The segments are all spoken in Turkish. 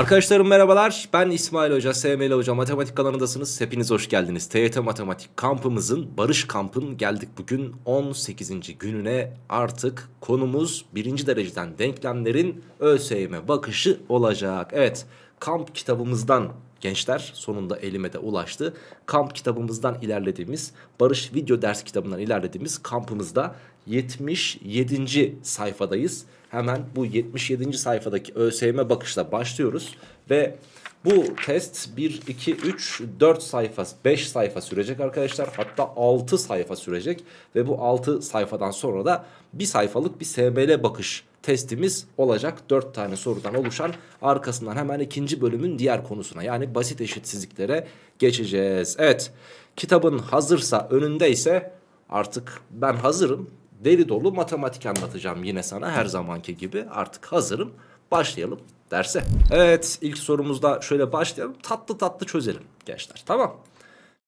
Arkadaşlarım merhabalar. Ben İsmail Hoca, SML Hoca. Matematik kanalındasınız. Hepiniz hoş geldiniz. TYT Matematik kampımızın, Barış Kamp'ın geldik bugün 18. gününe. Artık konumuz birinci dereceden denklemlerin ÖSYM bakışı olacak. Evet, kamp kitabımızdan gençler sonunda elime de ulaştı. Kamp kitabımızdan ilerlediğimiz, Barış video ders kitabından ilerlediğimiz kampımızda 77. sayfadayız hemen bu 77. sayfadaki ÖSYM bakışla başlıyoruz ve bu test 1, 2, 3, 4 sayfa, 5 sayfa sürecek arkadaşlar. Hatta 6 sayfa sürecek ve bu 6 sayfadan sonra da bir sayfalık bir SML bakış testimiz olacak. 4 tane sorudan oluşan arkasından hemen ikinci bölümün diğer konusuna yani basit eşitsizliklere geçeceğiz. Evet kitabın hazırsa önünde ise artık ben hazırım deli dolu matematik anlatacağım yine sana her zamanki gibi. Artık hazırım. Başlayalım derse. Evet ilk sorumuzda şöyle başlayalım. Tatlı tatlı çözelim gençler. Tamam.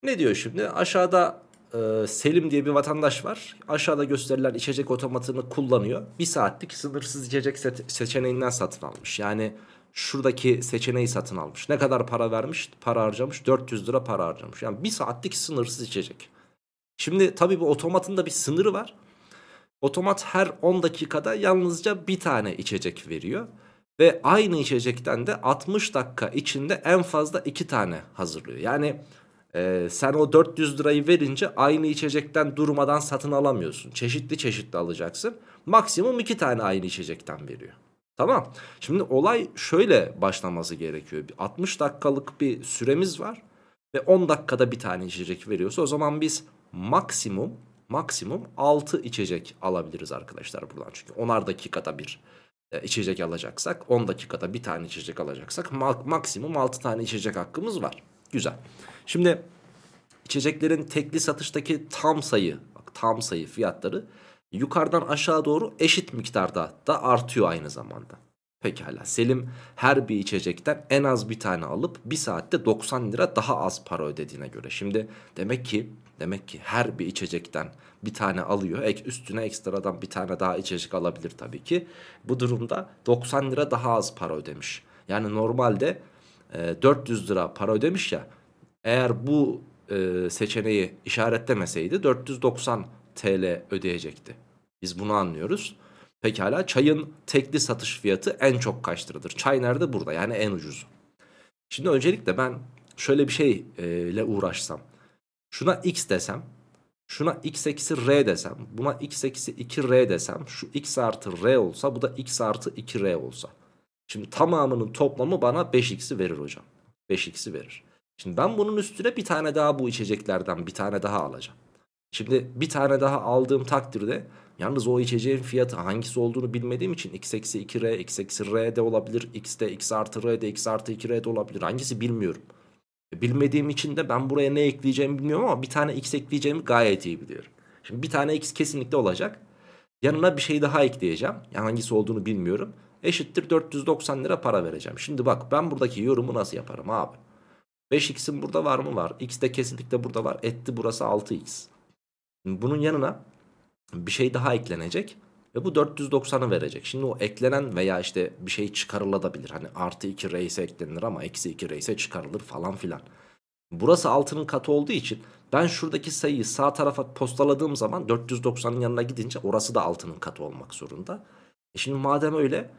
Ne diyor şimdi? Aşağıda e, Selim diye bir vatandaş var. Aşağıda gösterilen içecek otomatını kullanıyor. Bir saatlik sınırsız içecek se seçeneğinden satın almış. Yani şuradaki seçeneği satın almış. Ne kadar para vermiş? Para harcamış. 400 lira para harcamış. Yani bir saatlik sınırsız içecek. Şimdi tabii bu otomatın da bir sınırı var. Otomat her 10 dakikada yalnızca bir tane içecek veriyor. Ve aynı içecekten de 60 dakika içinde en fazla 2 tane hazırlıyor. Yani e, sen o 400 lirayı verince aynı içecekten durmadan satın alamıyorsun. Çeşitli çeşitli alacaksın. Maksimum 2 tane aynı içecekten veriyor. Tamam. Şimdi olay şöyle başlaması gerekiyor. 60 dakikalık bir süremiz var ve 10 dakikada bir tane içecek veriyorsa o zaman biz maksimum maksimum 6 içecek alabiliriz arkadaşlar buradan. Çünkü 10'ar dakikada bir e, içecek alacaksak 10 dakikada bir tane içecek alacaksak maksimum 6 tane içecek hakkımız var. Güzel. Şimdi içeceklerin tekli satıştaki tam sayı bak tam sayı fiyatları yukarıdan aşağı doğru eşit miktarda da artıyor aynı zamanda. Pekala Selim her bir içecekten en az bir tane alıp bir saatte 90 lira daha az para ödediğine göre. Şimdi demek ki Demek ki her bir içecekten bir tane alıyor. Ek, üstüne ekstradan bir tane daha içecek alabilir tabii ki. Bu durumda 90 lira daha az para ödemiş. Yani normalde e, 400 lira para ödemiş ya. Eğer bu e, seçeneği işaretlemeseydi 490 TL ödeyecekti. Biz bunu anlıyoruz. Pekala çayın tekli satış fiyatı en çok kaç liradır? Çay nerede? Burada yani en ucuzu. Şimdi öncelikle ben şöyle bir şeyle uğraşsam. Şuna x desem. Şuna x eksi r desem. Buna x eksi 2r desem. Şu x artı r olsa bu da x artı 2r olsa. Şimdi tamamının toplamı bana 5x'i verir hocam. 5x'i verir. Şimdi ben bunun üstüne bir tane daha bu içeceklerden bir tane daha alacağım. Şimdi bir tane daha aldığım takdirde yalnız o içeceğin fiyatı hangisi olduğunu bilmediğim için x eksi 2r, x eksi r de olabilir, x de x artı r de x artı 2r de olabilir. Hangisi bilmiyorum. Bilmediğim için de ben buraya ne ekleyeceğimi bilmiyorum ama bir tane x ekleyeceğimi gayet iyi biliyorum. Şimdi bir tane x kesinlikle olacak. Yanına bir şey daha ekleyeceğim. Yani hangisi olduğunu bilmiyorum. Eşittir 490 lira para vereceğim. Şimdi bak ben buradaki yorumu nasıl yaparım abi? 5x'in burada var mı? Var. x de kesinlikle burada var. Etti burası 6x. Bunun yanına bir şey daha eklenecek. Ve bu 490'ı verecek. Şimdi o eklenen veya işte bir şey çıkarılabilir. Hani artı 2 reise eklenir ama eksi 2 reise çıkarılır falan filan. Burası 6'nın katı olduğu için ben şuradaki sayıyı sağ tarafa postaladığım zaman 490'ın yanına gidince orası da 6'nın katı olmak zorunda. E şimdi madem öyle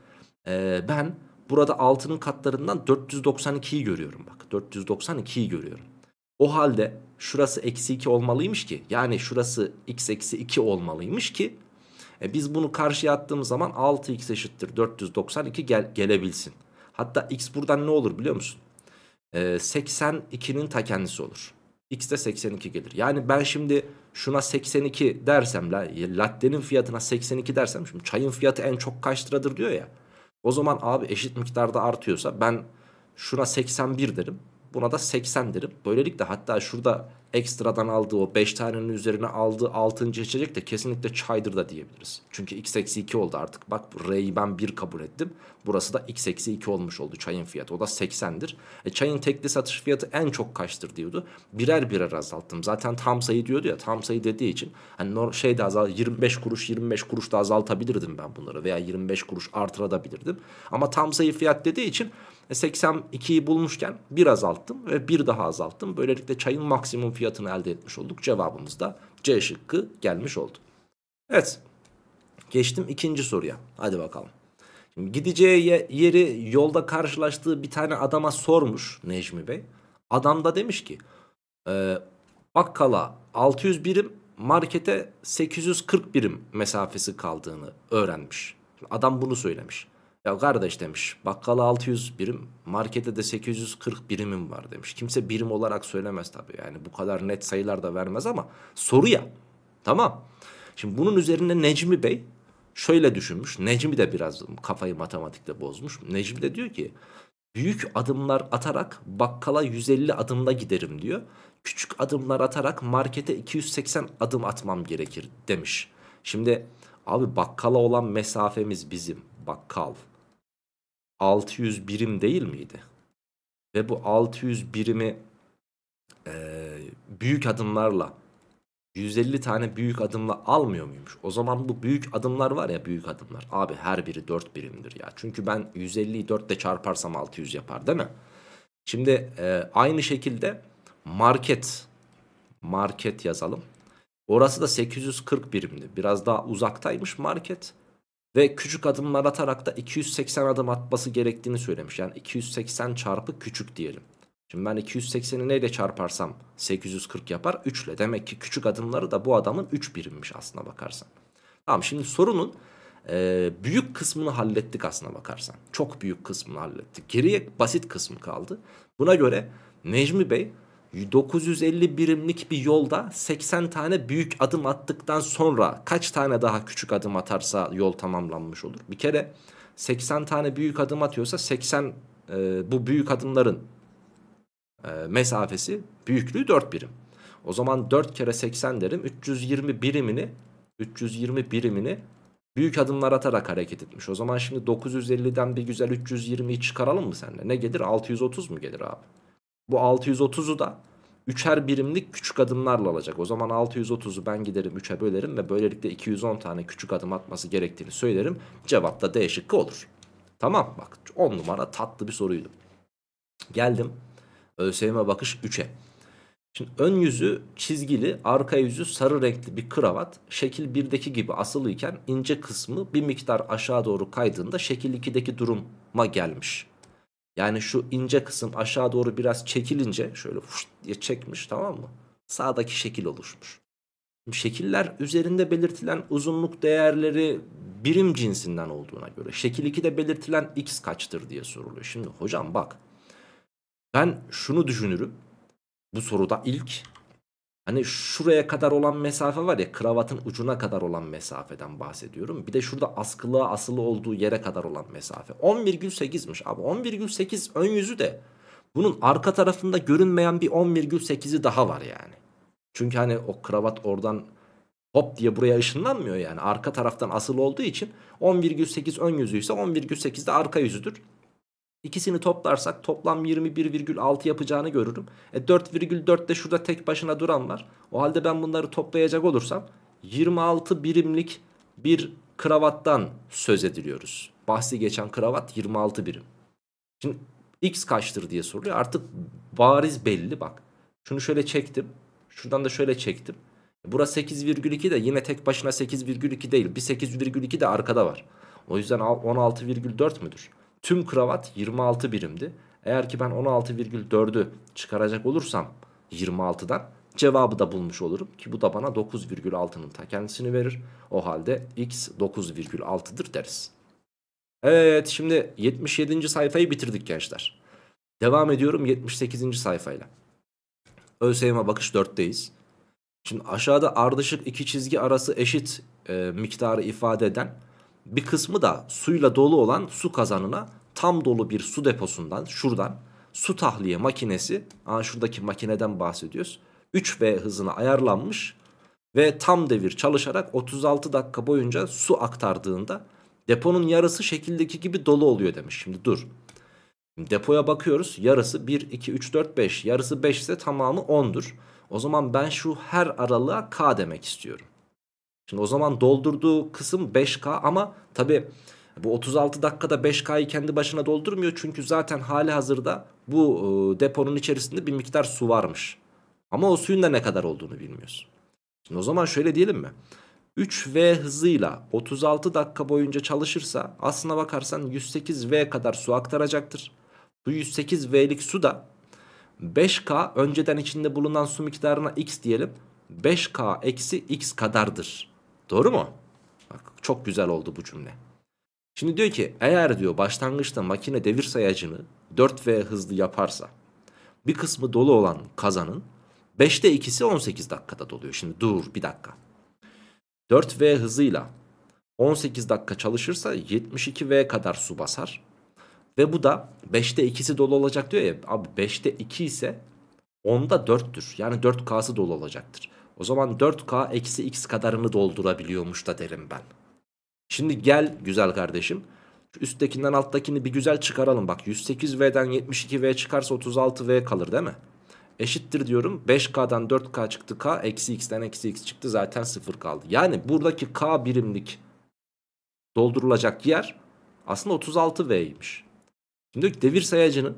e, ben burada 6'nın katlarından 492'yi görüyorum bak. 492'yi görüyorum. O halde şurası eksi 2 olmalıymış ki yani şurası x eksi 2 olmalıymış ki e biz bunu karşıya attığımız zaman 6x eşittir 492 gel gelebilsin. Hatta x buradan ne olur biliyor musun? E, 82'nin ta kendisi olur. X de 82 gelir. Yani ben şimdi şuna 82 dersem la, latte'nin fiyatına 82 dersem şimdi çayın fiyatı en çok kaç liradır diyor ya. O zaman abi eşit miktarda artıyorsa ben şuna 81 derim. Buna da 80 derim. Böylelikle hatta şurada ekstradan aldığı o 5 tanenin üzerine aldığı 6. içecek de kesinlikle çaydır da diyebiliriz. Çünkü x eksi 2 oldu artık. Bak R'yi ben 1 kabul ettim. Burası da x eksi 2 olmuş oldu çayın fiyatı. O da 80'dir. E, çayın tekli satış fiyatı en çok kaçtır diyordu. Birer birer azalttım. Zaten tam sayı diyordu ya tam sayı dediği için hani şey de azal 25 kuruş 25 kuruş da azaltabilirdim ben bunları veya 25 kuruş artırabilirdim. Ama tam sayı fiyat dediği için 82'yi e, bulmuşken bir azalttım ve bir daha azalttım. Böylelikle çayın maksimum fiyatını elde etmiş olduk. Cevabımız da C şıkkı gelmiş oldu. Evet geçtim ikinci soruya. Hadi bakalım. Şimdi gideceği yeri yolda karşılaştığı bir tane adama sormuş Necmi Bey. Adam da demiş ki e, bakkala 600 birim markete 840 birim mesafesi kaldığını öğrenmiş. adam bunu söylemiş. Ya kardeş demiş bakkala 600 birim markete de 840 birimim var demiş. Kimse birim olarak söylemez tabii yani bu kadar net sayılar da vermez ama soru ya tamam. Şimdi bunun üzerine Necmi Bey şöyle düşünmüş. Necmi de biraz kafayı matematikte bozmuş. Necmi de diyor ki büyük adımlar atarak bakkala 150 adımda giderim diyor. Küçük adımlar atarak markete 280 adım atmam gerekir demiş. Şimdi abi bakkala olan mesafemiz bizim bakkal 600 birim değil miydi? Ve bu 600 birimi e, büyük adımlarla 150 tane büyük adımla almıyor muymuş? O zaman bu büyük adımlar var ya büyük adımlar. Abi her biri 4 birimdir ya. Çünkü ben 150'yi 4 de çarparsam 600 yapar değil mi? Şimdi e, aynı şekilde market market yazalım. Orası da 840 birimdi. Biraz daha uzaktaymış market. Ve küçük adımlar atarak da 280 adım atması gerektiğini söylemiş. Yani 280 çarpı küçük diyelim. Şimdi ben 280'i neyle çarparsam 840 yapar 3 ile. Demek ki küçük adımları da bu adamın 3 birimmiş aslına bakarsan. Tamam şimdi sorunun e, büyük kısmını hallettik aslına bakarsan. Çok büyük kısmını hallettik. Geriye basit kısmı kaldı. Buna göre Necmi Bey 950 birimlik bir yolda 80 tane büyük adım attıktan sonra kaç tane daha küçük adım atarsa yol tamamlanmış olur. Bir kere 80 tane büyük adım atıyorsa 80 e, bu büyük adımların e, mesafesi büyüklüğü 4 birim. O zaman 4 kere 80 derim 320 birimini 320 birimini büyük adımlar atarak hareket etmiş. O zaman şimdi 950'den bir güzel 320'yi çıkaralım mı senle? Ne gelir? 630 mu gelir abi? Bu 630'u da üçer birimlik küçük adımlarla alacak. O zaman 630'u ben giderim 3'e bölerim ve böylelikle 210 tane küçük adım atması gerektiğini söylerim. Cevap da D şıkkı olur. Tamam bak 10 numara tatlı bir soruydu. Geldim ÖSYM bakış 3'e. Şimdi ön yüzü çizgili, arka yüzü sarı renkli bir kravat şekil 1'deki gibi asılıyken ince kısmı bir miktar aşağı doğru kaydığında şekil 2'deki duruma gelmiş. Yani şu ince kısım aşağı doğru biraz çekilince şöyle fuş diye çekmiş tamam mı? Sağdaki şekil oluşmuş. Şimdi şekiller üzerinde belirtilen uzunluk değerleri birim cinsinden olduğuna göre şekil 2'de belirtilen x kaçtır diye soruluyor. Şimdi hocam bak ben şunu düşünürüm. Bu soruda ilk Hani şuraya kadar olan mesafe var ya kravatın ucuna kadar olan mesafeden bahsediyorum. Bir de şurada askılığa asılı olduğu yere kadar olan mesafe. 10,8'miş abi 10,8 ön yüzü de bunun arka tarafında görünmeyen bir 10,8'i daha var yani. Çünkü hani o kravat oradan hop diye buraya ışınlanmıyor yani. Arka taraftan asılı olduğu için 10,8 ön yüzü ise 10,8 de arka yüzüdür. İkisini toplarsak toplam 21,6 yapacağını görürüm. E 4,4 de şurada tek başına duran var. O halde ben bunları toplayacak olursam 26 birimlik bir kravattan söz ediliyoruz. Bahsi geçen kravat 26 birim. Şimdi x kaçtır diye soruyor. Artık bariz belli bak. Şunu şöyle çektim. Şuradan da şöyle çektim. E, Burası 8,2 de yine tek başına 8,2 değil. Bir 8,2 de arkada var. O yüzden 16,4 müdür? Tüm kravat 26 birimdi. Eğer ki ben 16,4'ü çıkaracak olursam 26'dan cevabı da bulmuş olurum. Ki bu da bana 9,6'nın ta kendisini verir. O halde x 9,6'dır deriz. Evet şimdi 77. sayfayı bitirdik gençler. Devam ediyorum 78. sayfayla. ÖSYM bakış 4'teyiz. Şimdi aşağıda ardışık iki çizgi arası eşit e, miktarı ifade eden bir kısmı da suyla dolu olan su kazanına tam dolu bir su deposundan şuradan su tahliye makinesi aa şuradaki makineden bahsediyoruz. 3V hızına ayarlanmış ve tam devir çalışarak 36 dakika boyunca su aktardığında deponun yarısı şekildeki gibi dolu oluyor demiş. Şimdi dur. Depoya bakıyoruz. Yarısı 1, 2, 3, 4, 5. Yarısı 5 ise tamamı 10'dur. O zaman ben şu her aralığa K demek istiyorum. Şimdi o zaman doldurduğu kısım 5K ama tabi bu 36 dakikada 5K'yı kendi başına doldurmuyor. Çünkü zaten hali hazırda bu e, deponun içerisinde bir miktar su varmış. Ama o suyun da ne kadar olduğunu bilmiyoruz. Şimdi o zaman şöyle diyelim mi? 3V hızıyla 36 dakika boyunca çalışırsa aslına bakarsan 108V kadar su aktaracaktır. Bu 108V'lik su da 5K önceden içinde bulunan su miktarına X diyelim. 5K eksi X kadardır. Doğru mu? Bak çok güzel oldu bu cümle. Şimdi diyor ki eğer diyor başlangıçta makine devir sayacını 4V hızlı yaparsa bir kısmı dolu olan kazanın 5'te ikisi 18 dakikada doluyor. Şimdi dur bir dakika. 4V hızıyla 18 dakika çalışırsa 72V kadar su basar. Ve bu da 5'te ikisi dolu olacak diyor ya. Abi 5'te 2 ise 10'da 4'tür. Yani 4K'sı dolu olacaktır. O zaman 4K eksi x kadarını doldurabiliyormuş da derim ben. Şimdi gel güzel kardeşim. Şu üsttekinden alttakini bir güzel çıkaralım. Bak 108V'den 72V çıkarsa 36V kalır değil mi? Eşittir diyorum. 5K'dan 4K çıktı K. Eksi X'den eksi X çıktı. Zaten 0 kaldı. Yani buradaki K birimlik doldurulacak yer aslında 36V'ymiş. Şimdi devir sayacının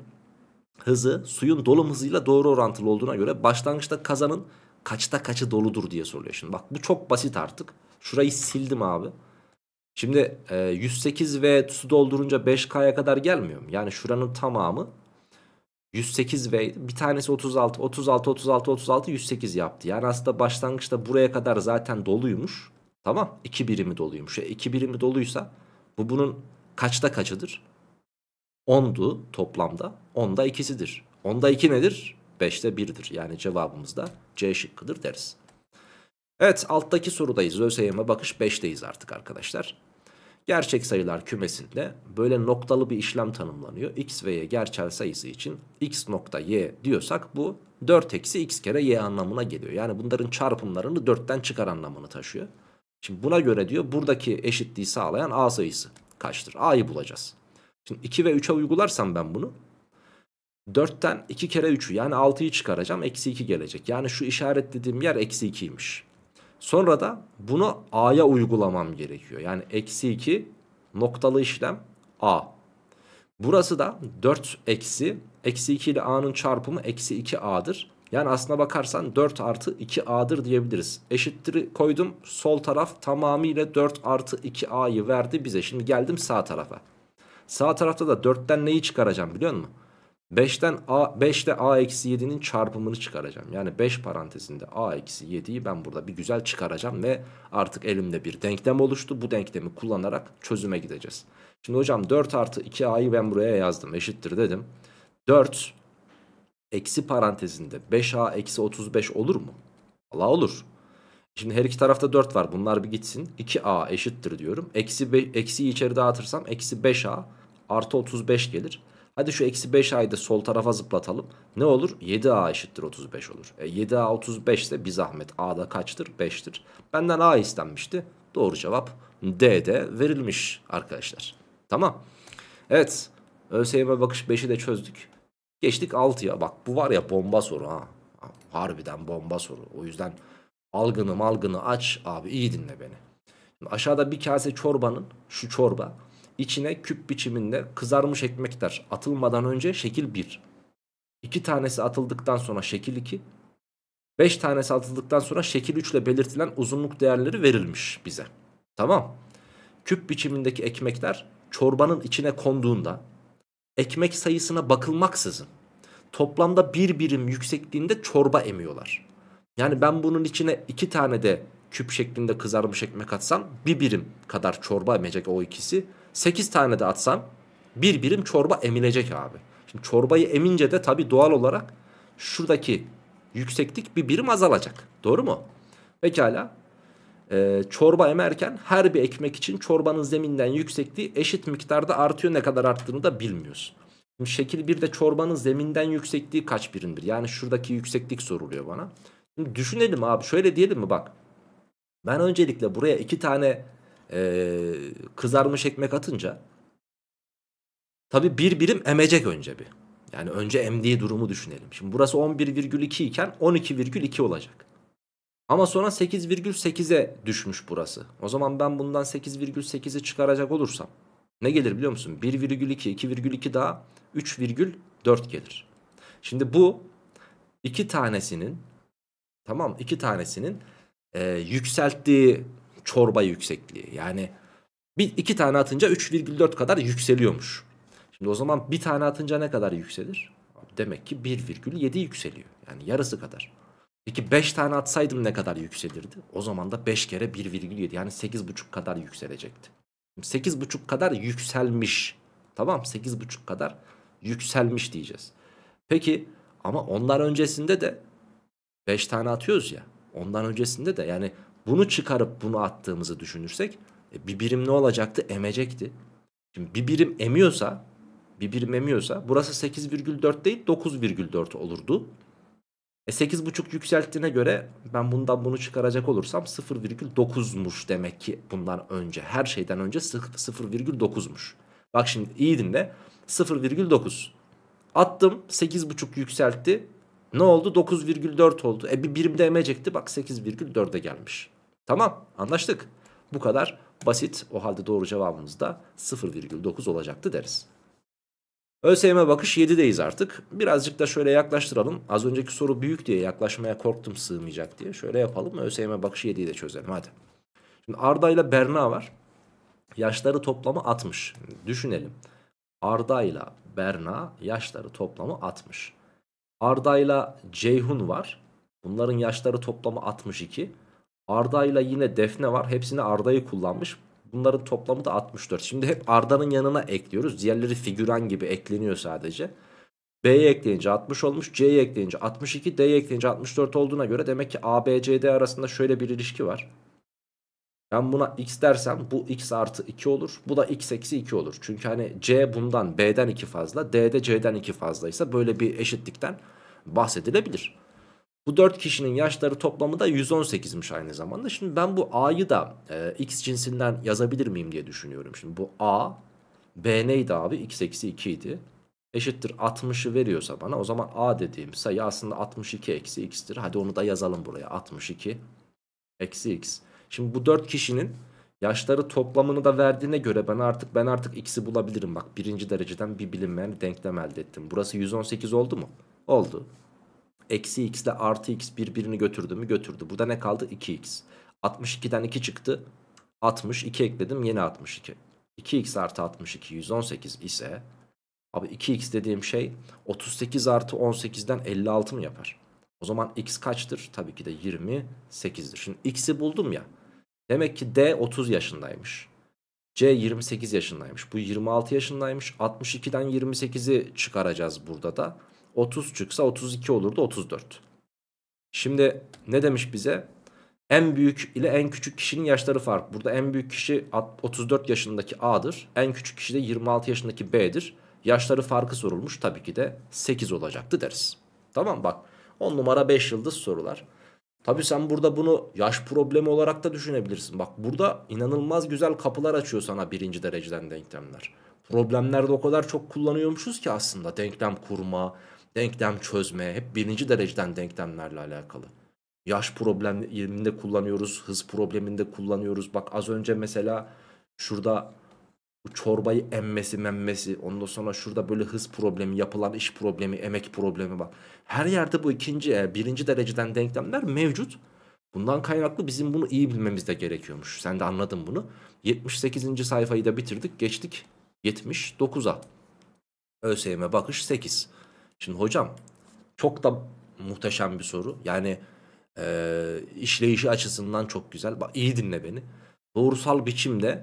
hızı suyun dolum hızıyla doğru orantılı olduğuna göre başlangıçta kazanın kaçta kaçı doludur diye soruyor. Şimdi bak bu çok basit artık. Şurayı sildim abi. Şimdi e, 108 ve su doldurunca 5K'ya kadar gelmiyor mu? Yani şuranın tamamı 108 ve bir tanesi 36 36 36 36 108 yaptı. Yani aslında başlangıçta buraya kadar zaten doluymuş. Tamam 2 birimi doluymuş. E, birimi doluysa bu bunun kaçta kaçıdır? 10'du toplamda. 10'da ikisidir. 10'da 2 nedir? 5'te 1'dir. Yani cevabımız da C şıkkıdır deriz. Evet alttaki sorudayız. ÖSYM e bakış 5'teyiz artık arkadaşlar. Gerçek sayılar kümesinde böyle noktalı bir işlem tanımlanıyor. X ve Y gerçel sayısı için X nokta Y diyorsak bu 4 eksi X kere Y anlamına geliyor. Yani bunların çarpımlarını 4'ten çıkar anlamını taşıyor. Şimdi buna göre diyor buradaki eşitliği sağlayan A sayısı kaçtır? A'yı bulacağız. Şimdi 2 ve 3'e uygularsam ben bunu 4'ten 2 kere 3'ü yani 6'yı çıkaracağım. Eksi 2 gelecek. Yani şu işaretlediğim yer eksi 2'ymiş. Sonra da bunu A'ya uygulamam gerekiyor. Yani eksi 2 noktalı işlem A. Burası da 4 eksi. Eksi 2 ile A'nın çarpımı eksi 2A'dır. Yani aslına bakarsan 4 artı 2A'dır diyebiliriz. Eşittir koydum. Sol taraf tamamıyla 4 artı 2A'yı verdi bize. Şimdi geldim sağ tarafa. Sağ tarafta da 4'ten neyi çıkaracağım biliyor musun? 5'ten A 5 A eksi 7'nin çarpımını çıkaracağım. Yani 5 parantezinde A eksi 7'yi ben burada bir güzel çıkaracağım ve artık elimde bir denklem oluştu. Bu denklemi kullanarak çözüme gideceğiz. Şimdi hocam 4 artı 2A'yı ben buraya yazdım eşittir dedim. 4 eksi parantezinde 5A eksi 35 olur mu? Allah olur. Şimdi her iki tarafta 4 var bunlar bir gitsin. 2A eşittir diyorum. Eksi, eksi içeri dağıtırsam eksi 5A artı 35 gelir. Hadi şu eksi 5a'yı da sol tarafa zıplatalım. Ne olur? 7a eşittir 35 olur. E, 7a 35 ise bir zahmet. a da kaçtır? 5'tir. Benden a istenmişti. Doğru cevap D'de verilmiş arkadaşlar. Tamam. Evet. ÖSYM bakış 5'i de çözdük. Geçtik 6'ya. Bak bu var ya bomba soru ha. Harbiden bomba soru. O yüzden algını malgını aç abi iyi dinle beni. Şimdi aşağıda bir kase çorbanın şu çorba İçine küp biçiminde kızarmış ekmekler atılmadan önce şekil 1. 2 tanesi atıldıktan sonra şekil 2. 5 tanesi atıldıktan sonra şekil 3 ile belirtilen uzunluk değerleri verilmiş bize. Tamam. Küp biçimindeki ekmekler çorbanın içine konduğunda ekmek sayısına bakılmaksızın toplamda bir birim yüksekliğinde çorba emiyorlar. Yani ben bunun içine iki tane de küp şeklinde kızarmış ekmek atsam bir birim kadar çorba emecek o ikisi. 8 tane de atsam bir birim çorba emilecek abi. Şimdi çorbayı emince de tabii doğal olarak şuradaki yükseklik bir birim azalacak. Doğru mu? Pekala. Ee, çorba emerken her bir ekmek için çorbanın zeminden yüksekliği eşit miktarda artıyor. Ne kadar arttığını da bilmiyoruz. Şimdi şekil 1'de çorbanın zeminden yüksekliği kaç birimdir? Yani şuradaki yükseklik soruluyor bana. Şimdi düşünelim abi şöyle diyelim mi bak. Ben öncelikle buraya iki tane e, kızarmış ekmek atınca tabi bir birim emecek önce bir. Yani önce emdiği durumu düşünelim. Şimdi burası 11,2 iken 12,2 olacak. Ama sonra 8,8'e düşmüş burası. O zaman ben bundan 8,8'i çıkaracak olursam ne gelir biliyor musun? 1,2, 2,2 daha 3,4 gelir. Şimdi bu iki tanesinin tamam iki tanesinin e, yükselttiği çorba yüksekliği. Yani bir, iki tane atınca 3,4 kadar yükseliyormuş. Şimdi o zaman bir tane atınca ne kadar yükselir? Demek ki 1,7 yükseliyor. Yani yarısı kadar. Peki 5 tane atsaydım ne kadar yükselirdi? O zaman da 5 kere 1,7 yani 8,5 kadar yükselecekti. 8,5 kadar yükselmiş. Tamam 8,5 kadar yükselmiş diyeceğiz. Peki ama onlar öncesinde de 5 tane atıyoruz ya. Ondan öncesinde de yani bunu çıkarıp bunu attığımızı düşünürsek e, bir birim ne olacaktı? Emecekti. Şimdi bir birim emiyorsa bir birim emiyorsa burası 8,4 değil 9,4 olurdu. E 8,5 yükselttiğine göre ben bundan bunu çıkaracak olursam 0,9'muş demek ki bundan önce. Her şeyden önce 0,9'muş. Bak şimdi iyi dinle 0,9. Attım 8,5 yükseltti. Ne oldu? 9,4 oldu. E bir birimde emecekti bak 8,4'e gelmiş. Tamam anlaştık. Bu kadar basit. O halde doğru cevabımız da 0,9 olacaktı deriz. ÖSYM bakış 7'deyiz artık. Birazcık da şöyle yaklaştıralım. Az önceki soru büyük diye yaklaşmaya korktum sığmayacak diye. Şöyle yapalım. ÖSYM bakışı 7'yi de çözelim hadi. Şimdi Arda ile Berna var. Yaşları toplamı 60. Düşünelim. Arda ile Berna yaşları toplamı 60. Arda ile Ceyhun var. Bunların yaşları toplamı 62. Arda ile yine Defne var. Hepsini Arda'yı kullanmış. Bunların toplamı da 64. Şimdi hep Arda'nın yanına ekliyoruz. Diğerleri figüran gibi ekleniyor sadece. B'ye ekleyince 60 olmuş. C'ye ekleyince 62. D'ye ekleyince 64 olduğuna göre demek ki A, B, C, D arasında şöyle bir ilişki var. Ben buna x dersem bu x artı 2 olur. Bu da x eksi 2 olur. Çünkü hani C bundan B'den 2 fazla. D'de C'den 2 fazlaysa böyle bir eşitlikten bahsedilebilir. Bu 4 kişinin yaşları toplamı da 118'miş aynı zamanda. Şimdi ben bu A'yı da e, X cinsinden yazabilir miyim diye düşünüyorum. Şimdi bu A, B neydi abi? X eksi 2 idi. Eşittir 60'ı veriyorsa bana o zaman A dediğim sayı aslında 62 eksi X'tir. Hadi onu da yazalım buraya 62 eksi X. Şimdi bu 4 kişinin yaşları toplamını da verdiğine göre ben artık ben artık X'i bulabilirim. Bak birinci dereceden bir bilinmeyen denklem elde ettim. Burası 118 oldu mu? Oldu. Eksi x ile artı x birbirini götürdü mü? Götürdü. Burada ne kaldı? 2x. 62'den 2 çıktı. 62 ekledim yeni 62. 2x artı 62 118 ise abi 2x dediğim şey 38 artı 18'den 56 mı yapar? O zaman x kaçtır? Tabii ki de 28'dir. Şimdi x'i buldum ya. Demek ki D 30 yaşındaymış. C 28 yaşındaymış. Bu 26 yaşındaymış. 62'den 28'i çıkaracağız burada da. 30 çıksa 32 olurdu 34. Şimdi ne demiş bize? En büyük ile en küçük kişinin yaşları fark. Burada en büyük kişi 34 yaşındaki A'dır. En küçük kişi de 26 yaşındaki B'dir. Yaşları farkı sorulmuş. Tabii ki de 8 olacaktı deriz. Tamam bak 10 numara 5 yıldız sorular. Tabii sen burada bunu yaş problemi olarak da düşünebilirsin. Bak burada inanılmaz güzel kapılar açıyor sana birinci dereceden denklemler. Problemlerde o kadar çok kullanıyormuşuz ki aslında denklem kurma, denklem çözme hep birinci dereceden denklemlerle alakalı. Yaş probleminde kullanıyoruz, hız probleminde kullanıyoruz. Bak az önce mesela şurada bu çorbayı emmesi memmesi ondan sonra şurada böyle hız problemi yapılan iş problemi emek problemi bak. Her yerde bu ikinci e, birinci dereceden denklemler mevcut. Bundan kaynaklı bizim bunu iyi bilmemiz de gerekiyormuş. Sen de anladın bunu. 78. sayfayı da bitirdik geçtik 79'a. ÖSYM bakış 8. Şimdi hocam çok da muhteşem bir soru. Yani e, işleyişi açısından çok güzel. Bak iyi dinle beni. Doğrusal biçimde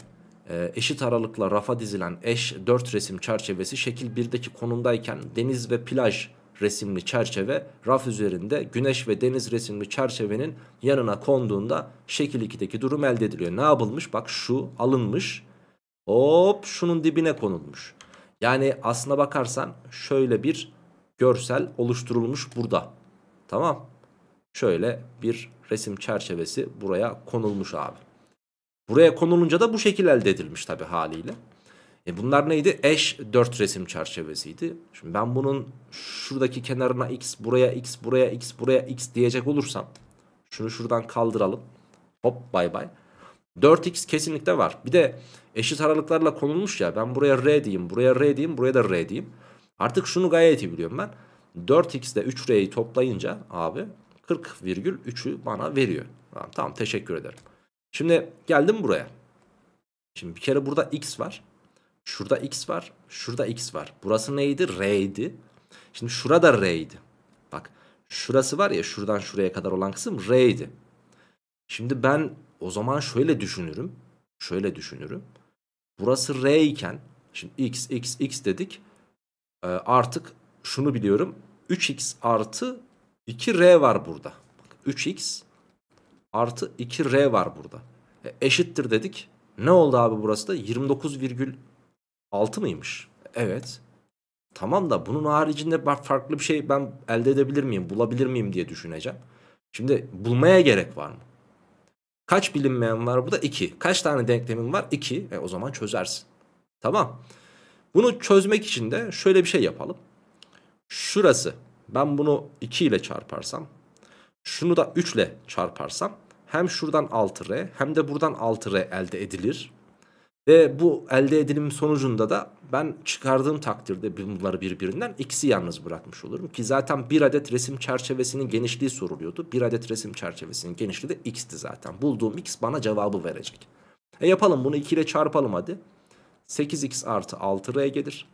e, eşit aralıkla rafa dizilen eş 4 resim çerçevesi şekil 1'deki konumdayken deniz ve plaj resimli çerçeve raf üzerinde güneş ve deniz resimli çerçevenin yanına konduğunda şekil 2'deki durum elde ediliyor. Ne yapılmış? Bak şu alınmış. Hop şunun dibine konulmuş. Yani aslına bakarsan şöyle bir görsel oluşturulmuş burada. Tamam. Şöyle bir resim çerçevesi buraya konulmuş abi. Buraya konulunca da bu şekil elde edilmiş tabii haliyle. E bunlar neydi? Eş 4 resim çerçevesiydi. Şimdi ben bunun şuradaki kenarına x, buraya x, buraya x, buraya x diyecek olursam şunu şuradan kaldıralım. Hop bay bay. 4x kesinlikle var. Bir de eşit aralıklarla konulmuş ya ben buraya r diyeyim, buraya r diyeyim, buraya da r diyeyim. Artık şunu gayet iyi biliyorum ben. 4x ile 3r'yi toplayınca abi 40,3'ü bana veriyor. Tamam, tamam teşekkür ederim. Şimdi geldim buraya. Şimdi bir kere burada x var. Şurada x var. Şurada x var. Burası neydi? R'ydi. Şimdi şurada R'ydi. Bak şurası var ya şuradan şuraya kadar olan kısım R'ydi. Şimdi ben o zaman şöyle düşünürüm. Şöyle düşünürüm. Burası R iken şimdi x x x dedik. Ee, artık şunu biliyorum. 3x artı 2r var burada. 3x artı 2r var burada. E, eşittir dedik. Ne oldu abi burası da? 29,6 mıymış? Evet. Tamam da bunun haricinde farklı bir şey ben elde edebilir miyim, bulabilir miyim diye düşüneceğim. Şimdi bulmaya gerek var mı? Kaç bilinmeyen var burada? 2. Kaç tane denklemin var? 2. E, o zaman çözersin. Tamam. Bunu çözmek için de şöyle bir şey yapalım. Şurası ben bunu 2 ile çarparsam şunu da 3 ile çarparsam hem şuradan 6R hem de buradan 6R elde edilir. Ve bu elde edilim sonucunda da ben çıkardığım takdirde bunları birbirinden x'i yalnız bırakmış olurum. Ki zaten bir adet resim çerçevesinin genişliği soruluyordu. Bir adet resim çerçevesinin genişliği de x'ti zaten. Bulduğum x bana cevabı verecek. E yapalım bunu 2 ile çarpalım hadi. 8x artı 6r gelir.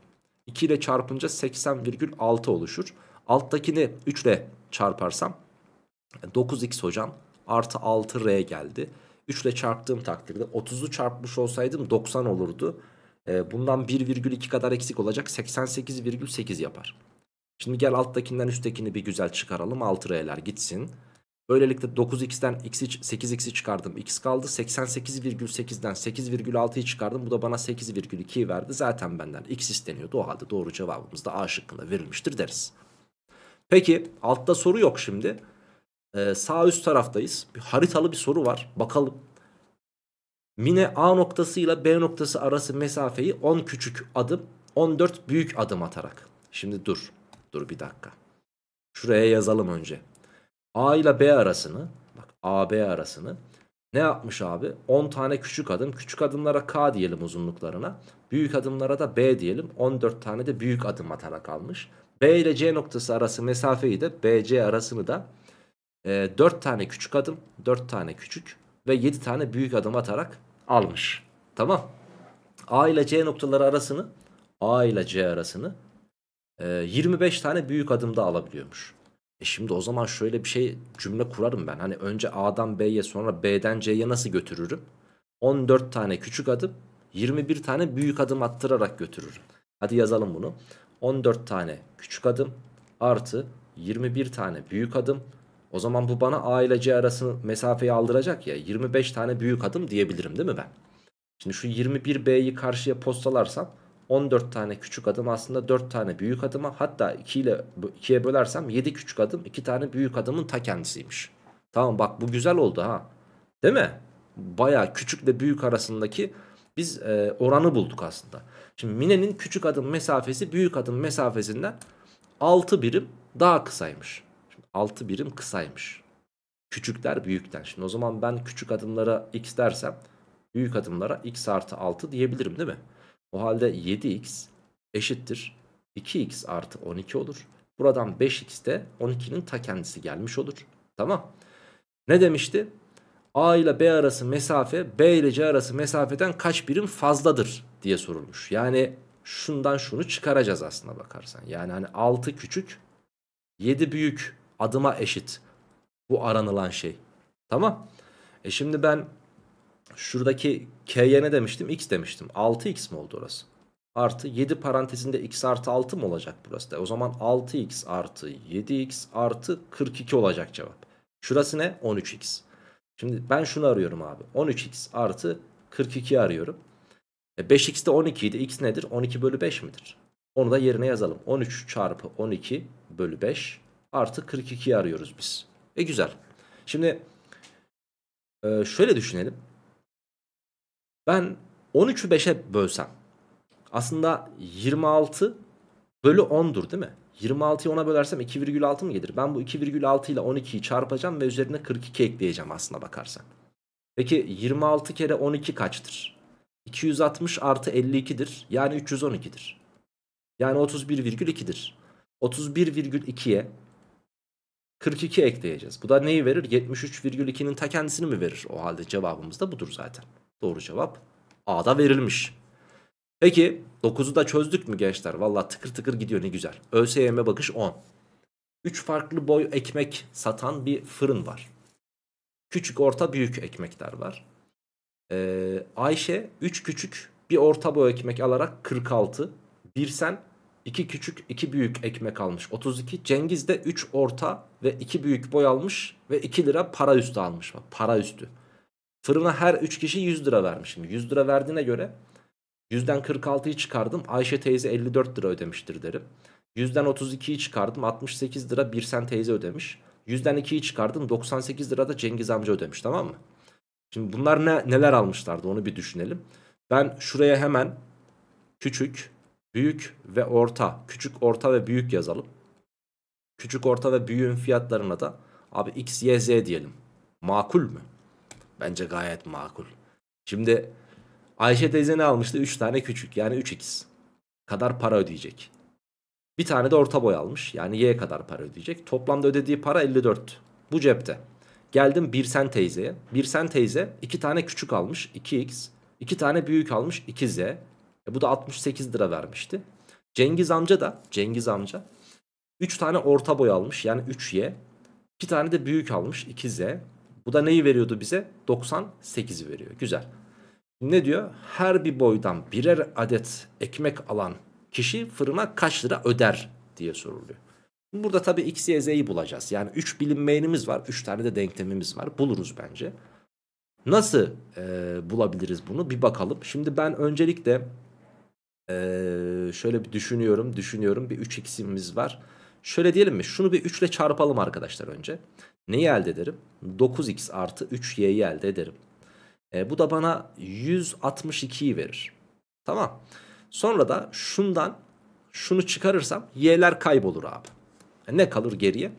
2 ile çarpınca 80,6 oluşur. Alttakini 3 ile çarparsam 9x hocam artı 6r geldi. 3 ile çarptığım takdirde 30'u çarpmış olsaydım 90 olurdu. Ee, bundan 1,2 kadar eksik olacak 88,8 yapar. Şimdi gel alttakinden üsttekini bir güzel çıkaralım 6r'ler gitsin. Böylelikle 9x'ten x 8x'i çıkardım. x kaldı. 88,8'den 8,6'yı çıkardım. Bu da bana 8,2'yi verdi. Zaten benden x isteniyordu. O halde doğru cevabımız da A şıkkında verilmiştir deriz. Peki altta soru yok şimdi. Ee, sağ üst taraftayız. Bir haritalı bir soru var. Bakalım. Mine A noktası ile B noktası arası mesafeyi 10 küçük adım 14 büyük adım atarak. Şimdi dur. Dur bir dakika. Şuraya yazalım önce. A ile B arasını bak A B arasını ne yapmış abi? 10 tane küçük adım. Küçük adımlara K diyelim uzunluklarına. Büyük adımlara da B diyelim. 14 tane de büyük adım atarak almış. B ile C noktası arası mesafeyi de BC arasını da e, 4 tane küçük adım, 4 tane küçük ve 7 tane büyük adım atarak almış. Tamam. A ile C noktaları arasını A ile C arasını e, 25 tane büyük adımda alabiliyormuş. E şimdi o zaman şöyle bir şey cümle kurarım ben. Hani önce A'dan B'ye sonra B'den C'ye nasıl götürürüm? 14 tane küçük adım 21 tane büyük adım attırarak götürürüm. Hadi yazalım bunu. 14 tane küçük adım artı 21 tane büyük adım. O zaman bu bana A ile C arasını mesafeyi aldıracak ya 25 tane büyük adım diyebilirim değil mi ben? Şimdi şu 21B'yi karşıya postalarsam 14 tane küçük adım aslında 4 tane büyük adıma hatta 2 ile 2'ye bölersem 7 küçük adım 2 tane büyük adımın ta kendisiymiş. Tamam bak bu güzel oldu ha. Değil mi? Baya küçük ve büyük arasındaki biz e, oranı bulduk aslında. Şimdi Mine'nin küçük adım mesafesi büyük adım mesafesinden 6 birim daha kısaymış. Şimdi 6 birim kısaymış. Küçükler büyükten. Şimdi o zaman ben küçük adımlara x dersem büyük adımlara x artı 6 diyebilirim değil mi? O halde 7x eşittir 2x artı 12 olur. Buradan 5x de 12'nin ta kendisi gelmiş olur. Tamam. Ne demişti? A ile B arası mesafe B ile C arası mesafeden kaç birim fazladır diye sorulmuş. Yani şundan şunu çıkaracağız aslına bakarsan. Yani hani 6 küçük 7 büyük adıma eşit bu aranılan şey. Tamam. E şimdi ben Şuradaki K'ye ne demiştim? X demiştim. 6X mi oldu orası? Artı 7 parantezinde X artı 6 mı olacak burası da? O zaman 6X artı 7X artı 42 olacak cevap. Şurası ne? 13X. Şimdi ben şunu arıyorum abi. 13X artı 42 arıyorum. E 5 de 12 idi. X nedir? 12 bölü 5 midir? Onu da yerine yazalım. 13 çarpı 12 bölü 5 artı 42'yi arıyoruz biz. E güzel. Şimdi e, şöyle düşünelim. Ben 13'ü 5'e bölsem aslında 26 bölü 10'dur değil mi? 26'yı 10'a bölersem 2,6 mı gelir? Ben bu 2,6 ile 12'yi çarpacağım ve üzerine 42 ekleyeceğim aslında bakarsan. Peki 26 kere 12 kaçtır? 260 artı 52'dir. Yani 312'dir. Yani 31,2'dir. 31,2'ye 42 ekleyeceğiz. Bu da neyi verir? 73,2'nin ta kendisini mi verir? O halde cevabımız da budur zaten. Doğru cevap A'da verilmiş. Peki 9'u da çözdük mü gençler? Valla tıkır tıkır gidiyor ne güzel. ÖSYM bakış 10. 3 farklı boy ekmek satan bir fırın var. Küçük, orta, büyük ekmekler var. Ee, Ayşe 3 küçük bir orta boy ekmek alarak 46. Birsen 2 küçük 2 büyük ekmek almış 32. Cengiz de 3 orta ve 2 büyük boy almış ve 2 lira para üstü almış. para üstü. Fırına her 3 kişi 100 lira vermişim. 100 lira verdiğine göre 100'den 46'yı çıkardım. Ayşe teyze 54 lira ödemiştir derim. 100'den 32'yi çıkardım. 68 lira Birsen teyze ödemiş. 100'den 2'yi çıkardım. 98 lira da Cengiz amca ödemiş tamam mı? Şimdi bunlar ne, neler almışlardı onu bir düşünelim. Ben şuraya hemen küçük, büyük ve orta. Küçük, orta ve büyük yazalım. Küçük, orta ve büyüğün fiyatlarına da abi x, y, z diyelim. Makul mü? Bence gayet makul. Şimdi Ayşe teyze ne almıştı? 3 tane küçük yani 3x kadar para ödeyecek. Bir tane de orta boy almış yani y kadar para ödeyecek. Toplamda ödediği para 54. Bu cepte. Geldim Birsen teyzeye. Birsen teyze 2 tane küçük almış 2x. 2 tane büyük almış 2z. E bu da 68 lira vermişti. Cengiz amca da Cengiz amca 3 tane orta boy almış yani 3y. 2 tane de büyük almış 2z. Bu da neyi veriyordu bize? 98'i veriyor. Güzel. Ne diyor? Her bir boydan birer adet ekmek alan kişi fırına kaç lira öder diye soruluyor. Burada tabii x, y, z'yi bulacağız. Yani 3 bilinmeyenimiz var. 3 tane de denklemimiz var. Buluruz bence. Nasıl e, bulabiliriz bunu? Bir bakalım. Şimdi ben öncelikle e, şöyle bir düşünüyorum. Düşünüyorum. Bir 3x'imiz var. Şöyle diyelim mi? Şunu bir 3 ile çarpalım arkadaşlar önce. Neyi elde ederim? 9x artı 3y'yi elde ederim. E, bu da bana 162'yi verir. Tamam. Sonra da şundan şunu çıkarırsam y'ler kaybolur abi. E, ne kalır geriye?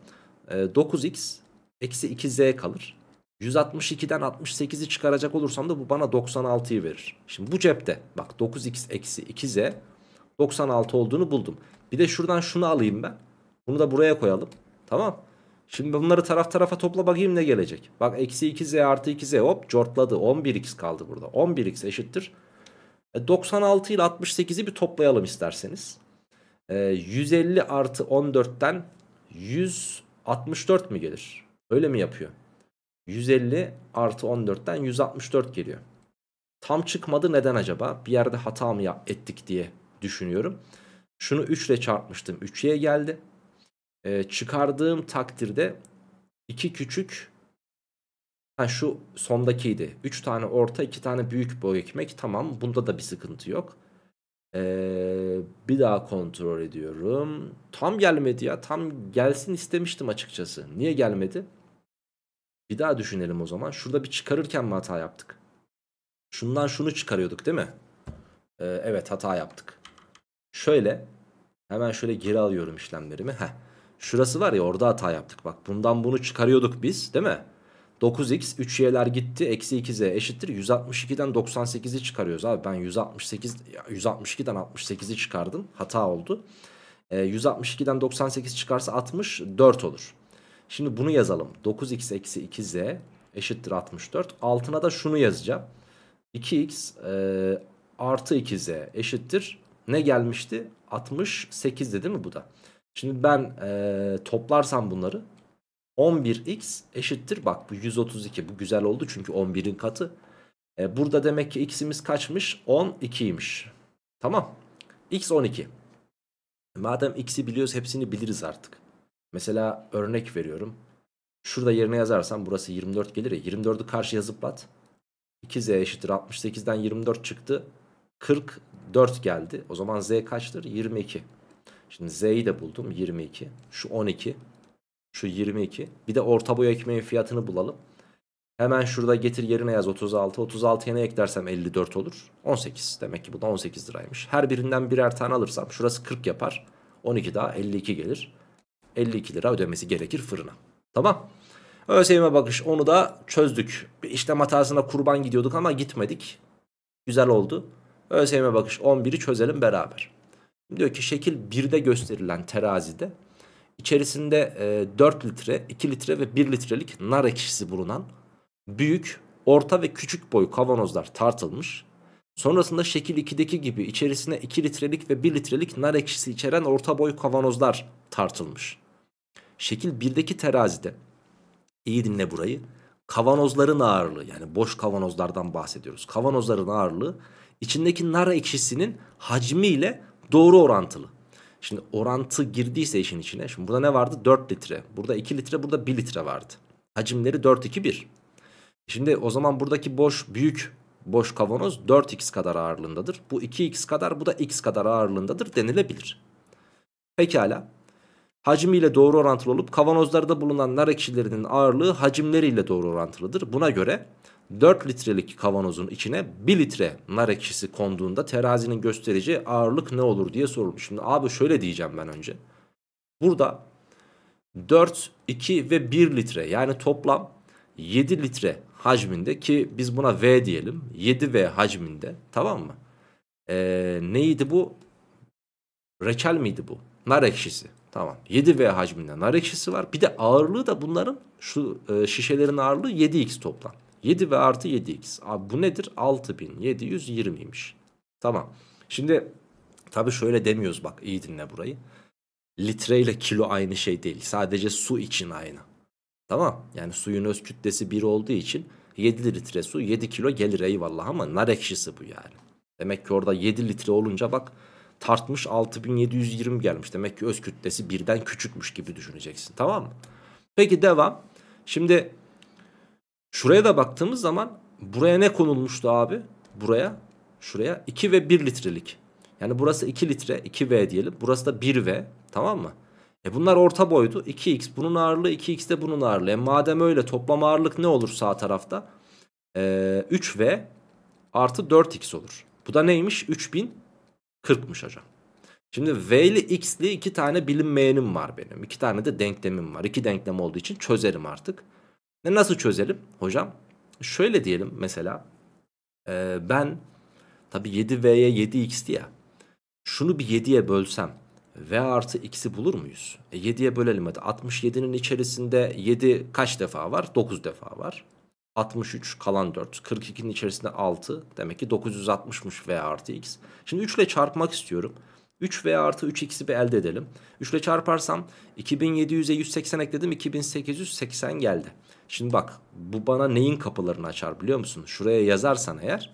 E, 9x eksi 2z kalır. 162'den 68'i çıkaracak olursam da bu bana 96'yı verir. Şimdi bu cepte bak 9x eksi 2z 96 olduğunu buldum. Bir de şuradan şunu alayım ben. Bunu da buraya koyalım. Tamam. Şimdi bunları taraf tarafa topla bakayım ne gelecek. Bak eksi 2z artı 2z hop cortladı. 11x kaldı burada. 11x eşittir. E, 96 ile 68'i bir toplayalım isterseniz. E, 150 artı 14'ten 164 mi gelir? Öyle mi yapıyor? 150 artı 14'ten 164 geliyor. Tam çıkmadı neden acaba? Bir yerde hata mı ettik diye düşünüyorum. Şunu 3 ile çarpmıştım. 3'ye geldi e, çıkardığım takdirde iki küçük ha, şu sondakiydi. 3 tane orta 2 tane büyük boy ekmek tamam bunda da bir sıkıntı yok. Ee, bir daha kontrol ediyorum. Tam gelmedi ya. Tam gelsin istemiştim açıkçası. Niye gelmedi? Bir daha düşünelim o zaman. Şurada bir çıkarırken mi hata yaptık? Şundan şunu çıkarıyorduk değil mi? Ee, evet hata yaptık. Şöyle. Hemen şöyle geri alıyorum işlemlerimi. Heh. Şurası var ya orada hata yaptık. Bak bundan bunu çıkarıyorduk biz değil mi? 9x 3y'ler gitti. Eksi 2z eşittir. 162'den 98'i çıkarıyoruz abi. Ben 168 162'den 68'i çıkardım. Hata oldu. E, 162'den 98 çıkarsa 64 olur. Şimdi bunu yazalım. 9x eksi 2z eşittir 64. Altına da şunu yazacağım. 2x e, artı 2z eşittir. Ne gelmişti? 68 dedi mi bu da? Şimdi ben e, toplarsam bunları 11x eşittir. Bak bu 132 bu güzel oldu çünkü 11'in katı. E, burada demek ki x'imiz kaçmış? 12'ymiş. Tamam. x 12. Madem x'i biliyoruz hepsini biliriz artık. Mesela örnek veriyorum. Şurada yerine yazarsam burası 24 gelir ya. 24'ü karşıya zıplat. 2z eşittir 68'den 24 çıktı. 44 geldi. O zaman z kaçtır? 22. Şimdi Z'yi de buldum 22. Şu 12. Şu 22. Bir de orta boy ekmeğin fiyatını bulalım. Hemen şurada getir yerine yaz 36. 36'ya ne eklersem 54 olur. 18. Demek ki bu da 18 liraymış. Her birinden birer tane alırsam şurası 40 yapar. 12 daha 52 gelir. 52 lira ödemesi gerekir fırına. Tamam. ÖSYM'e bakış onu da çözdük. Bir işlem hatasına kurban gidiyorduk ama gitmedik. Güzel oldu. ÖSYM bakış 11'i çözelim beraber. Diyor ki şekil 1'de gösterilen terazide içerisinde e, 4 litre, 2 litre ve 1 litrelik nar ekşisi bulunan büyük, orta ve küçük boy kavanozlar tartılmış. Sonrasında şekil 2'deki gibi içerisine 2 litrelik ve 1 litrelik nar ekşisi içeren orta boy kavanozlar tartılmış. Şekil 1'deki terazide iyi dinle burayı. Kavanozların ağırlığı yani boş kavanozlardan bahsediyoruz. Kavanozların ağırlığı içindeki nar ekşisinin hacmiyle doğru orantılı. Şimdi orantı girdiyse işin içine. Şimdi burada ne vardı? 4 litre. Burada 2 litre, burada 1 litre vardı. Hacimleri 4, 2, 1. Şimdi o zaman buradaki boş büyük boş kavanoz 4x kadar ağırlığındadır. Bu 2x kadar bu da x kadar ağırlığındadır denilebilir. Pekala. Hacmiyle doğru orantılı olup kavanozlarda bulunan nar ekşilerinin ağırlığı hacimleriyle doğru orantılıdır. Buna göre 4 litrelik kavanozun içine 1 litre nar ekşisi konduğunda terazinin göstereceği ağırlık ne olur diye sorulmuş. Şimdi abi şöyle diyeceğim ben önce. Burada 4, 2 ve 1 litre yani toplam 7 litre hacminde ki biz buna V diyelim. 7V hacminde tamam mı? Ee, neydi bu? Reçel miydi bu? Nar ekşisi. Tamam 7V hacminde nar ekşisi var. Bir de ağırlığı da bunların şu e, şişelerin ağırlığı 7x toplam. 7 ve artı 7x. Abi bu nedir? 6720'ymiş. Tamam. Şimdi tabii şöyle demiyoruz bak iyi dinle burayı. Litre ile kilo aynı şey değil. Sadece su için aynı. Tamam. Yani suyun öz kütlesi 1 olduğu için 7 litre su 7 kilo gelir eyvallah ama nar ekşisi bu yani. Demek ki orada 7 litre olunca bak tartmış 6720 gelmiş. Demek ki öz kütlesi birden küçükmüş gibi düşüneceksin. Tamam mı? Peki devam. Şimdi Şuraya da baktığımız zaman buraya ne konulmuştu abi? Buraya şuraya 2 ve 1 litrelik. Yani burası 2 litre 2V diyelim. Burası da 1V tamam mı? E bunlar orta boydu. 2x bunun ağırlığı 2x de bunun ağırlığı. E madem öyle toplam ağırlık ne olur sağ tarafta? E, 3V artı 4x olur. Bu da neymiş? 3040'mış hocam. Şimdi v V'li X'li iki tane bilinmeyenim var benim. İki tane de denklemim var. İki denklem olduğu için çözerim artık. Ne Nasıl çözelim hocam? Şöyle diyelim mesela. E, ben tabi 7V'ye 7X'ti ya. Şunu bir 7'ye bölsem V artı X'i bulur muyuz? E, 7'ye bölelim hadi. 67'nin içerisinde 7 kaç defa var? 9 defa var. 63 kalan 4. 42'nin içerisinde 6. Demek ki 960'mış V artı X. Şimdi 3 ile çarpmak istiyorum. 3V artı 3X'i bir elde edelim. 3 ile çarparsam 2700'e 180 ekledim. 2880 geldi. Şimdi bak bu bana neyin kapılarını açar biliyor musun? Şuraya yazarsan eğer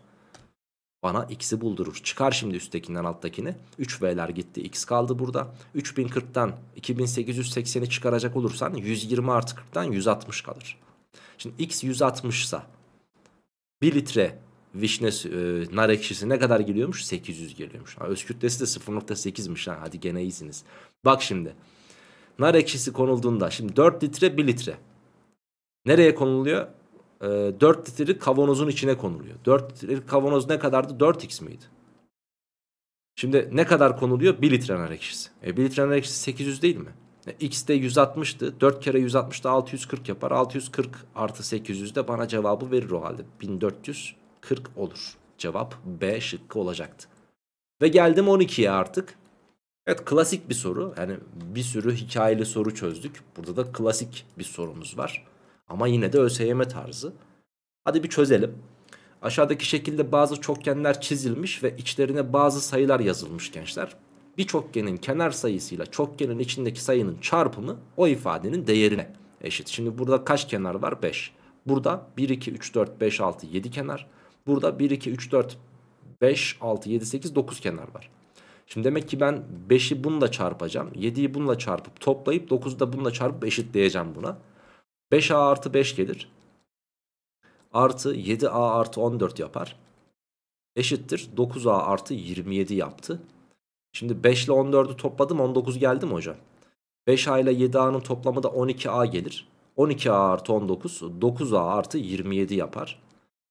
bana x'i buldurur. Çıkar şimdi üsttekinden alttakini. 3V'ler gitti. X kaldı burada. 3040'tan 2880'i çıkaracak olursan 120 artı 40'tan 160 kalır. Şimdi x 160 ise 1 litre vişne e, nar ekşisi ne kadar geliyormuş? 800 geliyormuş. Ha, öz kütlesi de 0.8'miş. Ha, hadi gene iyisiniz. Bak şimdi. Nar ekşisi konulduğunda şimdi 4 litre 1 litre. Nereye konuluyor? E, ee, 4 litrelik kavanozun içine konuluyor. 4 litrelik kavanoz ne kadardı? 4x miydi? Şimdi ne kadar konuluyor? 1 litre nar ekşisi. E, 1 litre nar ekşisi 800 değil mi? E, x de 160'tı. 4 kere 160 da 640 yapar. 640 artı 800 de bana cevabı verir o halde. 1440 olur. Cevap B şıkkı olacaktı. Ve geldim 12'ye artık. Evet klasik bir soru. Yani bir sürü hikayeli soru çözdük. Burada da klasik bir sorumuz var. Ama yine de ÖSYM tarzı. Hadi bir çözelim. Aşağıdaki şekilde bazı çokgenler çizilmiş ve içlerine bazı sayılar yazılmış gençler. Bir çokgenin kenar sayısıyla çokgenin içindeki sayının çarpımı o ifadenin değerine eşit. Şimdi burada kaç kenar var? 5. Burada 1, 2, 3, 4, 5, 6, 7 kenar. Burada 1, 2, 3, 4, 5, 6, 7, 8, 9 kenar var. Şimdi demek ki ben 5'i bununla çarpacağım. 7'yi bununla çarpıp toplayıp 9'u da bununla çarpıp eşitleyeceğim buna. 5a artı 5 gelir. Artı 7a artı 14 yapar. Eşittir 9a artı 27 yaptı. Şimdi 5 ile 14'ü topladım 19 geldi mi hocam? 5a ile 7a'nın toplamı da 12a gelir. 12a artı 19 9a artı 27 yapar.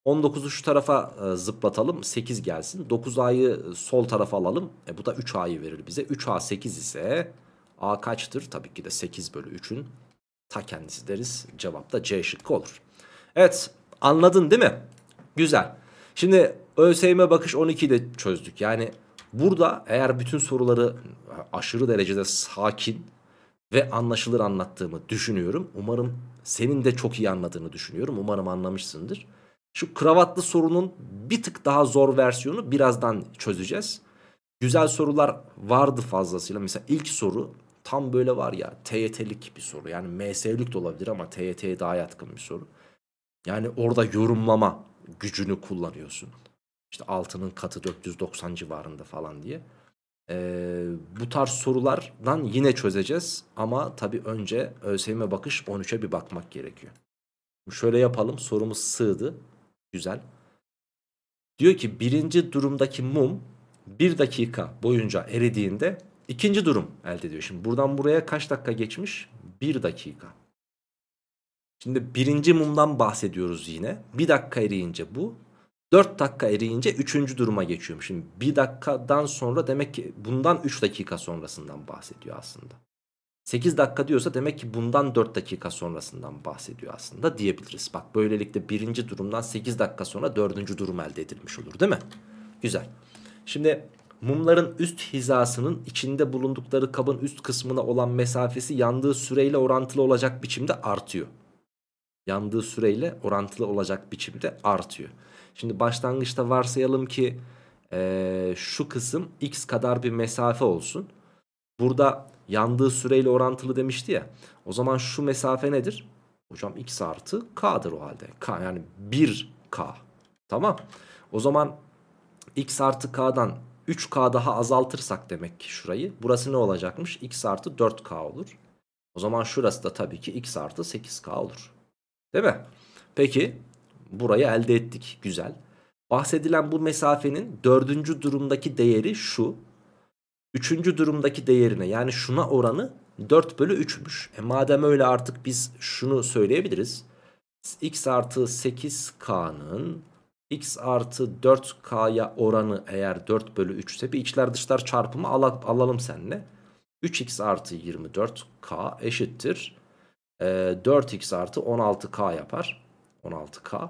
19'u şu tarafa e, zıplatalım 8 gelsin. 9a'yı sol tarafa alalım. E bu da 3a'yı verir bize. 3a 8 ise a kaçtır? Tabii ki de 8 bölü 3'ün Ta kendisi deriz. Cevap da C şıkkı olur. Evet anladın değil mi? Güzel. Şimdi ÖSYM bakış 12'yi de çözdük. Yani burada eğer bütün soruları aşırı derecede sakin ve anlaşılır anlattığımı düşünüyorum. Umarım senin de çok iyi anladığını düşünüyorum. Umarım anlamışsındır. Şu kravatlı sorunun bir tık daha zor versiyonu birazdan çözeceğiz. Güzel sorular vardı fazlasıyla. Mesela ilk soru Tam böyle var ya TYT'lik bir soru. Yani MS'lik de olabilir ama TYT'ye daha yatkın bir soru. Yani orada yorumlama gücünü kullanıyorsun. İşte altının katı 490 civarında falan diye. Ee, bu tarz sorulardan yine çözeceğiz. Ama tabii önce ÖSYM bakış 13'e bir bakmak gerekiyor. Şöyle yapalım. Sorumuz sığdı. Güzel. Diyor ki birinci durumdaki mum bir dakika boyunca eridiğinde İkinci durum elde ediyor. Şimdi buradan buraya kaç dakika geçmiş? Bir dakika. Şimdi birinci mumdan bahsediyoruz yine. Bir dakika eriyince bu. dört dakika eriyince üçüncü duruma geçiyorum. Şimdi bir dakikadan sonra demek ki bundan üç dakika sonrasından bahsediyor aslında. Sekiz dakika diyorsa demek ki bundan dört dakika sonrasından bahsediyor aslında diyebiliriz. Bak böylelikle birinci durumdan sekiz dakika sonra dördüncü durum elde edilmiş olur değil mi? Güzel. Şimdi mumların üst hizasının içinde bulundukları kabın üst kısmına olan mesafesi yandığı süreyle orantılı olacak biçimde artıyor. Yandığı süreyle orantılı olacak biçimde artıyor. Şimdi başlangıçta varsayalım ki ee, şu kısım x kadar bir mesafe olsun. Burada yandığı süreyle orantılı demişti ya. O zaman şu mesafe nedir? Hocam x artı k'dır o halde. K yani 1k. Tamam. O zaman x artı k'dan 3k daha azaltırsak demek ki şurayı. Burası ne olacakmış? x artı 4k olur. O zaman şurası da tabii ki x artı 8k olur. Değil mi? Peki burayı elde ettik. Güzel. Bahsedilen bu mesafenin dördüncü durumdaki değeri şu. Üçüncü durumdaki değerine yani şuna oranı 4 bölü 3'müş. E madem öyle artık biz şunu söyleyebiliriz. x artı 8k'nın x artı 4k'ya oranı eğer 4 bölü 3 ise bir içler dışlar çarpımı al alalım seninle. 3x artı 24k eşittir. E, ee, 4x artı 16k yapar. 16k.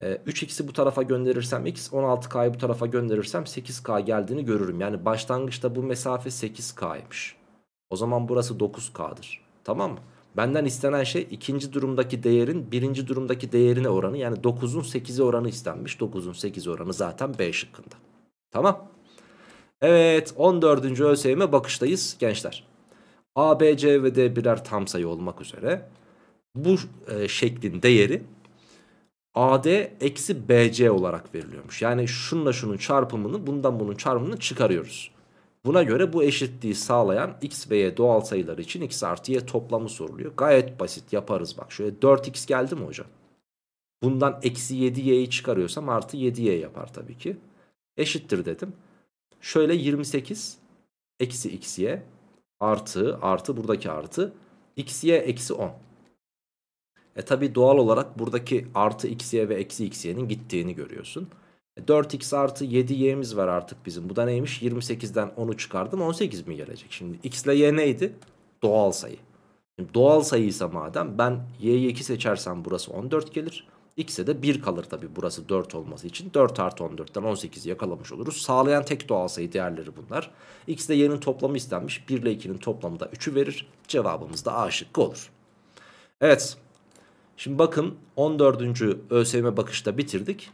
E, 3x'i bu tarafa gönderirsem x 16k'yı bu tarafa gönderirsem 8k geldiğini görürüm. Yani başlangıçta bu mesafe 8k'ymış. O zaman burası 9k'dır. Tamam mı? Benden istenen şey ikinci durumdaki değerin birinci durumdaki değerine oranı yani 9'un 8'e oranı istenmiş. 9'un 8 oranı zaten B şıkkında. Tamam. Evet 14. ÖSYM bakıştayız gençler. A, B, C ve D birer tam sayı olmak üzere bu e, şeklin değeri AD eksi BC olarak veriliyormuş. Yani şunla şunun çarpımını bundan bunun çarpımını çıkarıyoruz. Buna göre bu eşitliği sağlayan x ve y doğal sayılar için x artı y toplamı soruluyor. Gayet basit yaparız bak. Şöyle 4x geldi mi hocam? Bundan eksi 7y'yi çıkarıyorsam artı 7y yapar tabii ki. Eşittir dedim. Şöyle 28 eksi xy artı artı buradaki artı xy eksi 10. E tabi doğal olarak buradaki artı xy ve eksi xy'nin gittiğini görüyorsun. 4x artı 7y'miz var artık bizim. Bu da neymiş? 28'den 10'u çıkardım 18 mi gelecek? Şimdi x ile y neydi? Doğal sayı. Şimdi doğal sayıysa madem ben y'yi 2 seçersem burası 14 gelir. X'e de 1 kalır tabi burası 4 olması için. 4 artı 14'ten 18'i yakalamış oluruz. Sağlayan tek doğal sayı değerleri bunlar. X ile Y'nin toplamı istenmiş. 1 ile 2'nin toplamı da 3'ü verir. Cevabımız da A şıkkı olur. Evet. Şimdi bakın 14. ÖSYM bakışta bitirdik.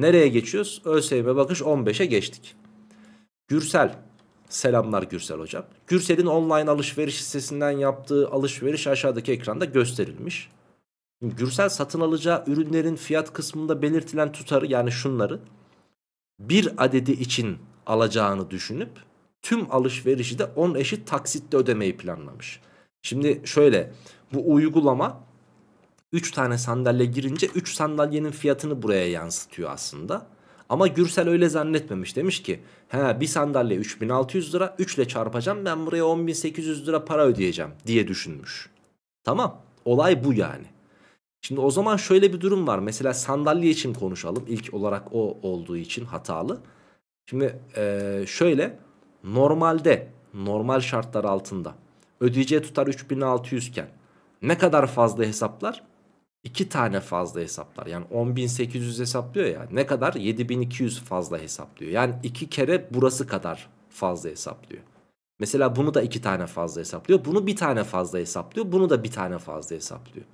Nereye geçiyoruz? ÖSYM bakış 15'e geçtik. Gürsel. Selamlar Gürsel hocam. Gürsel'in online alışveriş sitesinden yaptığı alışveriş aşağıdaki ekranda gösterilmiş. Gürsel satın alacağı ürünlerin fiyat kısmında belirtilen tutarı yani şunları bir adedi için alacağını düşünüp tüm alışverişi de 10 eşit taksitle ödemeyi planlamış. Şimdi şöyle bu uygulama 3 tane sandalye girince 3 sandalyenin fiyatını buraya yansıtıyor aslında. Ama Gürsel öyle zannetmemiş demiş ki he bir sandalye 3600 lira 3 ile çarpacağım ben buraya 10800 lira para ödeyeceğim diye düşünmüş. Tamam olay bu yani. Şimdi o zaman şöyle bir durum var mesela sandalye için konuşalım ilk olarak o olduğu için hatalı. Şimdi ee, şöyle normalde normal şartlar altında ödeyeceği tutar 3600 iken ne kadar fazla hesaplar? 2 tane fazla hesaplar. Yani 10.800 hesaplıyor ya. Ne kadar? 7.200 fazla hesaplıyor. Yani 2 kere burası kadar fazla hesaplıyor. Mesela bunu da 2 tane fazla hesaplıyor. Bunu bir tane fazla hesaplıyor. Bunu da bir tane fazla hesaplıyor.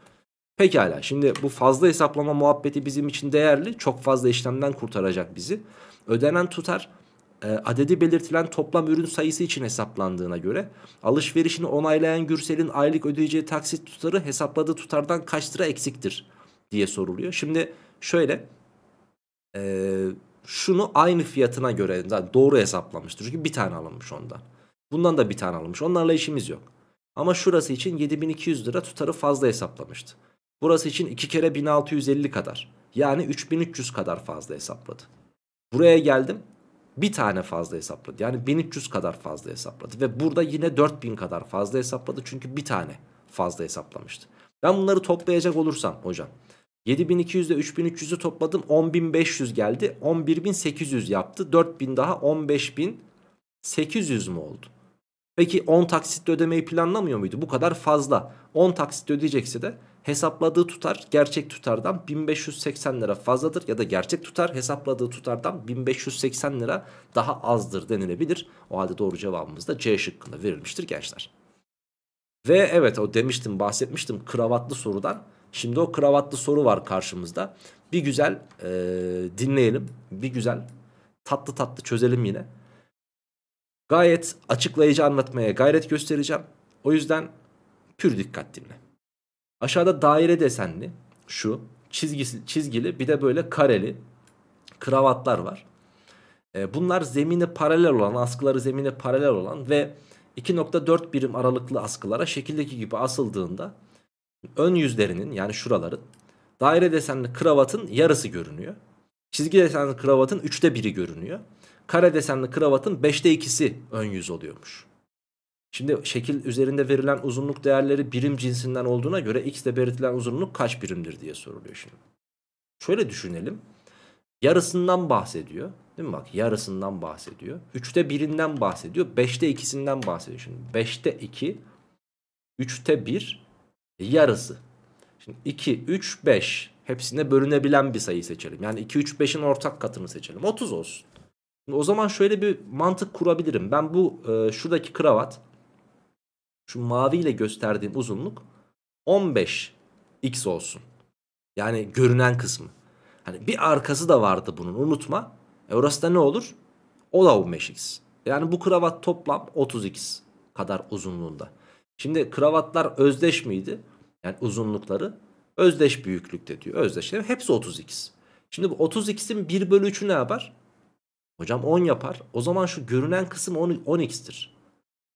Pekala şimdi bu fazla hesaplama muhabbeti bizim için değerli. Çok fazla işlemden kurtaracak bizi. Ödenen tutar e, adedi belirtilen toplam ürün sayısı için hesaplandığına göre alışverişini onaylayan Gürsel'in aylık ödeyeceği taksit tutarı hesapladığı tutardan kaç lira eksiktir diye soruluyor. Şimdi şöyle e, şunu aynı fiyatına göre yani doğru hesaplamıştır. Çünkü bir tane alınmış ondan. Bundan da bir tane alınmış. Onlarla işimiz yok. Ama şurası için 7200 lira tutarı fazla hesaplamıştı. Burası için 2 kere 1650 kadar. Yani 3300 kadar fazla hesapladı. Buraya geldim bir tane fazla hesapladı. Yani 1300 kadar fazla hesapladı. Ve burada yine 4000 kadar fazla hesapladı. Çünkü bir tane fazla hesaplamıştı. Ben bunları toplayacak olursam hocam. 7200 ile 3300'ü topladım. 10500 geldi. 11800 yaptı. 4000 daha 15800 mü oldu? Peki 10 taksitle ödemeyi planlamıyor muydu? Bu kadar fazla. 10 taksitle ödeyecekse de hesapladığı tutar gerçek tutardan 1580 lira fazladır ya da gerçek tutar hesapladığı tutardan 1580 lira daha azdır denilebilir. O halde doğru cevabımız da C şıkkında verilmiştir gençler. Ve evet o demiştim bahsetmiştim kravatlı sorudan. Şimdi o kravatlı soru var karşımızda. Bir güzel e, dinleyelim. Bir güzel tatlı tatlı çözelim yine. Gayet açıklayıcı anlatmaya gayret göstereceğim. O yüzden pür dikkat dinle. Aşağıda daire desenli şu çizgisi, çizgili bir de böyle kareli kravatlar var. E, bunlar zemine paralel olan askıları zemine paralel olan ve 2.4 birim aralıklı askılara şekildeki gibi asıldığında ön yüzlerinin yani şuraların daire desenli kravatın yarısı görünüyor. Çizgi desenli kravatın 3'te biri görünüyor. Kare desenli kravatın 5'te 2'si ön yüz oluyormuş. Şimdi şekil üzerinde verilen uzunluk değerleri birim cinsinden olduğuna göre x'te belirtilen uzunluk kaç birimdir diye soruluyor şimdi. Şöyle düşünelim. Yarısından bahsediyor. Değil mi bak yarısından bahsediyor. üçte birinden bahsediyor. beşte ikisinden bahsediyor. Şimdi Beşte iki, üçte bir, yarısı. Şimdi iki, üç, beş hepsine bölünebilen bir sayı seçelim. Yani iki, üç, beşin ortak katını seçelim. Otuz olsun. Şimdi o zaman şöyle bir mantık kurabilirim. Ben bu e, şuradaki kravat şu maviyle gösterdiğim uzunluk 15 x olsun. Yani görünen kısmı. Hani bir arkası da vardı bunun unutma. E orası da ne olur? O da 15x. Yani bu kravat toplam 30x kadar uzunluğunda. Şimdi kravatlar özdeş miydi? Yani uzunlukları özdeş büyüklükte diyor. Özdeşler hepsi 30x. Şimdi bu 30x'in 1 bölü 3'ü ne yapar? Hocam 10 yapar. O zaman şu görünen kısım 10x'tir.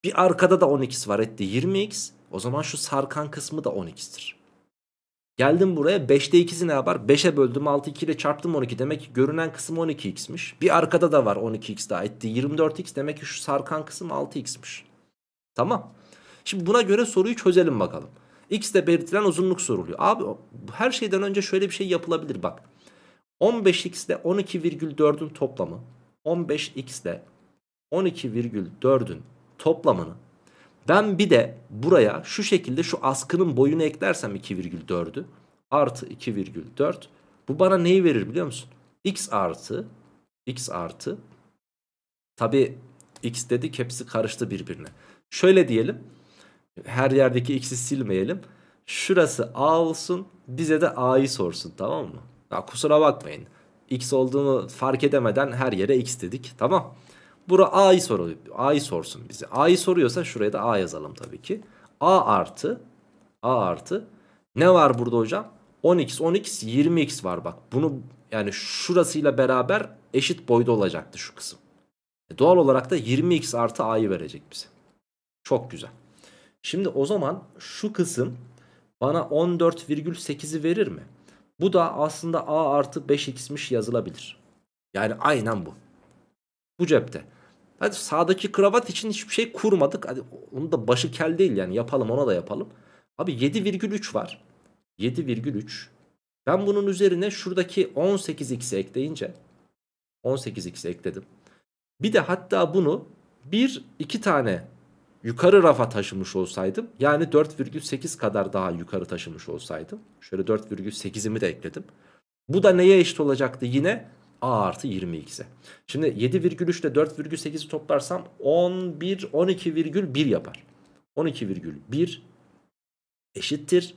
Bir arkada da 12 x var etti 20x. O zaman şu sarkan kısmı da 10x'tir. Geldim buraya 5'te 2'si ne yapar? 5'e böldüm 6 2 ile çarptım 12. Demek ki görünen kısım 12x'miş. Bir arkada da var 12x daha etti 24x. Demek ki şu sarkan kısım 6x'miş. Tamam. Şimdi buna göre soruyu çözelim bakalım. X de belirtilen uzunluk soruluyor. Abi her şeyden önce şöyle bir şey yapılabilir bak. 15x ile 12,4'ün toplamı 15x ile 12,4'ün toplamını ben bir de buraya şu şekilde şu askının boyunu eklersem 2,4'ü artı 2,4 bu bana neyi verir biliyor musun? x artı x artı tabi x dedik hepsi karıştı birbirine. Şöyle diyelim her yerdeki x'i silmeyelim. Şurası a olsun bize de a'yı sorsun tamam mı? Ya kusura bakmayın x olduğunu fark edemeden her yere x dedik tamam Bura A'yı soruyor. A'yı sorsun bize. A'yı soruyorsa şuraya da A yazalım tabii ki. A artı A artı ne var burada hocam? 10x 10x 20x var bak. Bunu yani şurasıyla beraber eşit boyda olacaktı şu kısım. E doğal olarak da 20x artı A'yı verecek bize. Çok güzel. Şimdi o zaman şu kısım bana 14,8'i verir mi? Bu da aslında A artı 5x'miş yazılabilir. Yani aynen bu. Bu cepte. Hadi sağdaki kravat için hiçbir şey kurmadık. Hadi onu da başı kel değil yani yapalım ona da yapalım. Abi 7,3 var. 7,3. Ben bunun üzerine şuradaki 18x'i ekleyince 18x'i ekledim. Bir de hatta bunu bir iki tane yukarı rafa taşımış olsaydım yani 4,8 kadar daha yukarı taşımış olsaydım şöyle 4,8'imi de ekledim. Bu da neye eşit olacaktı yine A artı 20x'e. Şimdi 7,3 ile 4,8'i toplarsam 11, 12,1 yapar. 12,1 eşittir.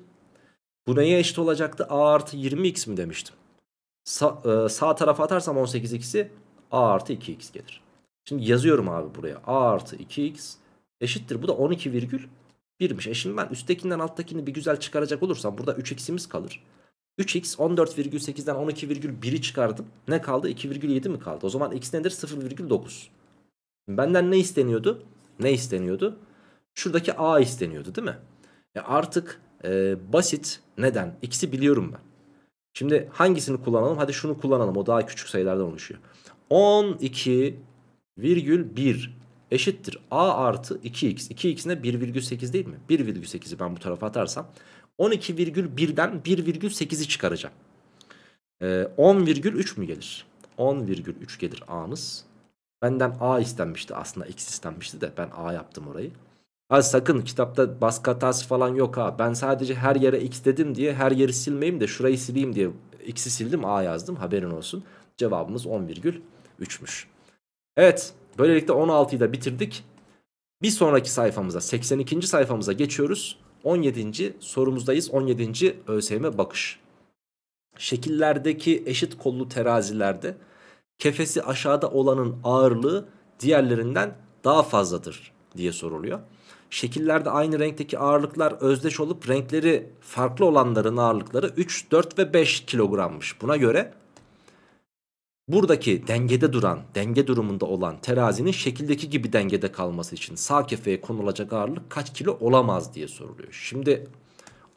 Bu neye eşit olacaktı? A artı 20x mi demiştim? Sa e, sağ tarafa atarsam 18x'i A artı 2x gelir. Şimdi yazıyorum abi buraya. A artı 2x eşittir. Bu da 12,1'miş. E şimdi ben üsttekinden alttakini bir güzel çıkaracak olursam burada 3x'imiz kalır. 3x 14,8'den 12,1'i çıkardım. Ne kaldı? 2,7 mi kaldı? O zaman x nedir? 0,9. Benden ne isteniyordu? Ne isteniyordu? Şuradaki a isteniyordu değil mi? E artık e, basit neden? X'i biliyorum ben. Şimdi hangisini kullanalım? Hadi şunu kullanalım. O daha küçük sayılardan oluşuyor. 12,1 eşittir a artı 2x. 2x ne? 1,8 değil mi? 1,8'i ben bu tarafa atarsam 12,1'den 1,8'i çıkaracağım. Ee, 10,3 mü gelir? 10,3 gelir A'mız. Benden A istenmişti aslında X istenmişti de ben A yaptım orayı. Ha sakın kitapta baskı hatası falan yok ha. Ben sadece her yere X dedim diye her yeri silmeyeyim de şurayı sileyim diye X'i sildim A yazdım haberin olsun. Cevabımız 10,3'müş. Evet böylelikle 16'yı da bitirdik. Bir sonraki sayfamıza 82. sayfamıza geçiyoruz. 17. sorumuzdayız. 17. ÖSYM bakış. Şekillerdeki eşit kollu terazilerde kefesi aşağıda olanın ağırlığı diğerlerinden daha fazladır diye soruluyor. Şekillerde aynı renkteki ağırlıklar özdeş olup renkleri farklı olanların ağırlıkları 3, 4 ve 5 kilogrammış. Buna göre Buradaki dengede duran, denge durumunda olan terazinin şekildeki gibi dengede kalması için sağ kefeye konulacak ağırlık kaç kilo olamaz diye soruluyor. Şimdi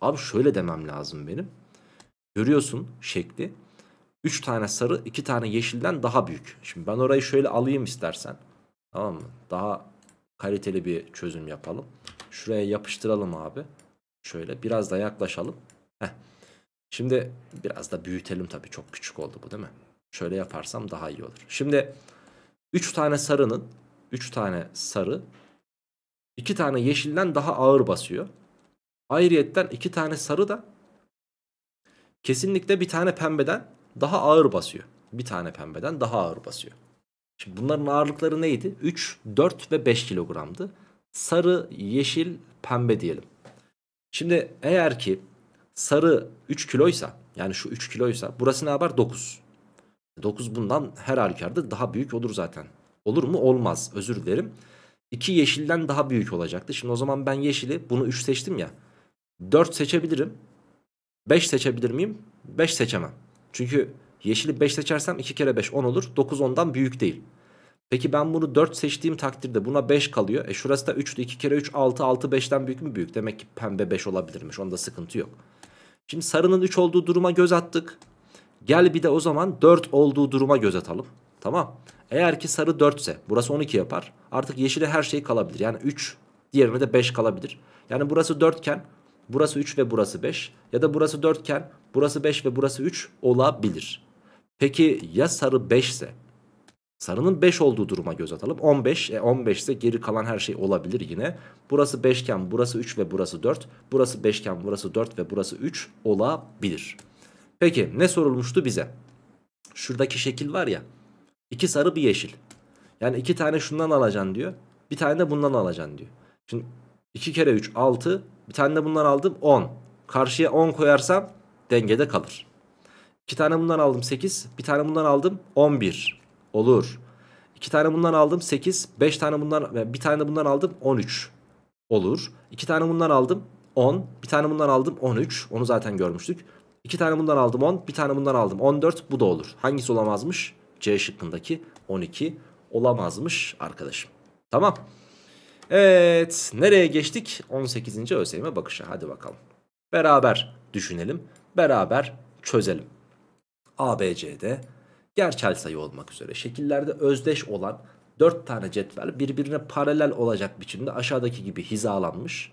abi şöyle demem lazım benim. Görüyorsun şekli. 3 tane sarı, 2 tane yeşilden daha büyük. Şimdi ben orayı şöyle alayım istersen. Tamam mı? Daha kaliteli bir çözüm yapalım. Şuraya yapıştıralım abi. Şöyle biraz da yaklaşalım. Heh. Şimdi biraz da büyütelim tabii. Çok küçük oldu bu değil mi? Şöyle yaparsam daha iyi olur. Şimdi 3 tane sarının 3 tane sarı 2 tane yeşilden daha ağır basıyor. Ayrıyetten 2 tane sarı da kesinlikle bir tane pembeden daha ağır basıyor. Bir tane pembeden daha ağır basıyor. Şimdi bunların ağırlıkları neydi? 3, 4 ve 5 kilogramdı. Sarı, yeşil, pembe diyelim. Şimdi eğer ki sarı 3 kiloysa yani şu 3 kiloysa burası ne yapar? 9. 9 bundan her halükarda daha büyük olur zaten. Olur mu? Olmaz. Özür dilerim. 2 yeşilden daha büyük olacaktı. Şimdi o zaman ben yeşili bunu 3 seçtim ya. 4 seçebilirim. 5 seçebilir miyim? 5 seçemem. Çünkü yeşili 5 seçersem 2 kere 5 10 olur. 9 10'dan büyük değil. Peki ben bunu 4 seçtiğim takdirde buna 5 kalıyor. E şurası da 3'tü. 2 kere 3 6. 6 5'ten büyük mü? Büyük. Demek ki pembe 5 olabilirmiş. Onda sıkıntı yok. Şimdi sarının 3 olduğu duruma göz attık. Gel bir de o zaman 4 olduğu duruma göz atalım. Tamam. Eğer ki sarı 4 ise burası 12 yapar. Artık yeşile her şey kalabilir. Yani 3 diğerine de 5 kalabilir. Yani burası 4 iken burası 3 ve burası 5. Ya da burası 4 iken burası 5 ve burası 3 olabilir. Peki ya sarı 5 ise? Sarının 5 olduğu duruma göz atalım. 15, e 15 ise geri kalan her şey olabilir yine. Burası 5 iken burası 3 ve burası 4. Burası 5 iken burası 4 ve burası 3 olabilir. Peki ne sorulmuştu bize? Şuradaki şekil var ya. İki sarı bir yeşil. Yani iki tane şundan alacaksın diyor. Bir tane de bundan alacaksın diyor. Şimdi 2 kere 3 6. Bir tane de bundan aldım 10. Karşıya 10 koyarsam dengede kalır. 2 tane bundan aldım 8. Bir tane bundan aldım 11. Olur. 2 tane bundan aldım 8. 5 tane bundan e, bir tane de bundan aldım 13. Olur. 2 tane bundan aldım 10. Bir tane bundan aldım 13. Onu zaten görmüştük. 2 tane bundan aldım 10. Bir tane bundan aldım 14. Bu da olur. Hangisi olamazmış? C şıkkındaki 12 olamazmış arkadaşım. Tamam. Evet. Nereye geçtik? 18. ÖSYM bakışa. Hadi bakalım. Beraber düşünelim. Beraber çözelim. A, B, C'de gerçel sayı olmak üzere şekillerde özdeş olan 4 tane cetvel birbirine paralel olacak biçimde aşağıdaki gibi hizalanmış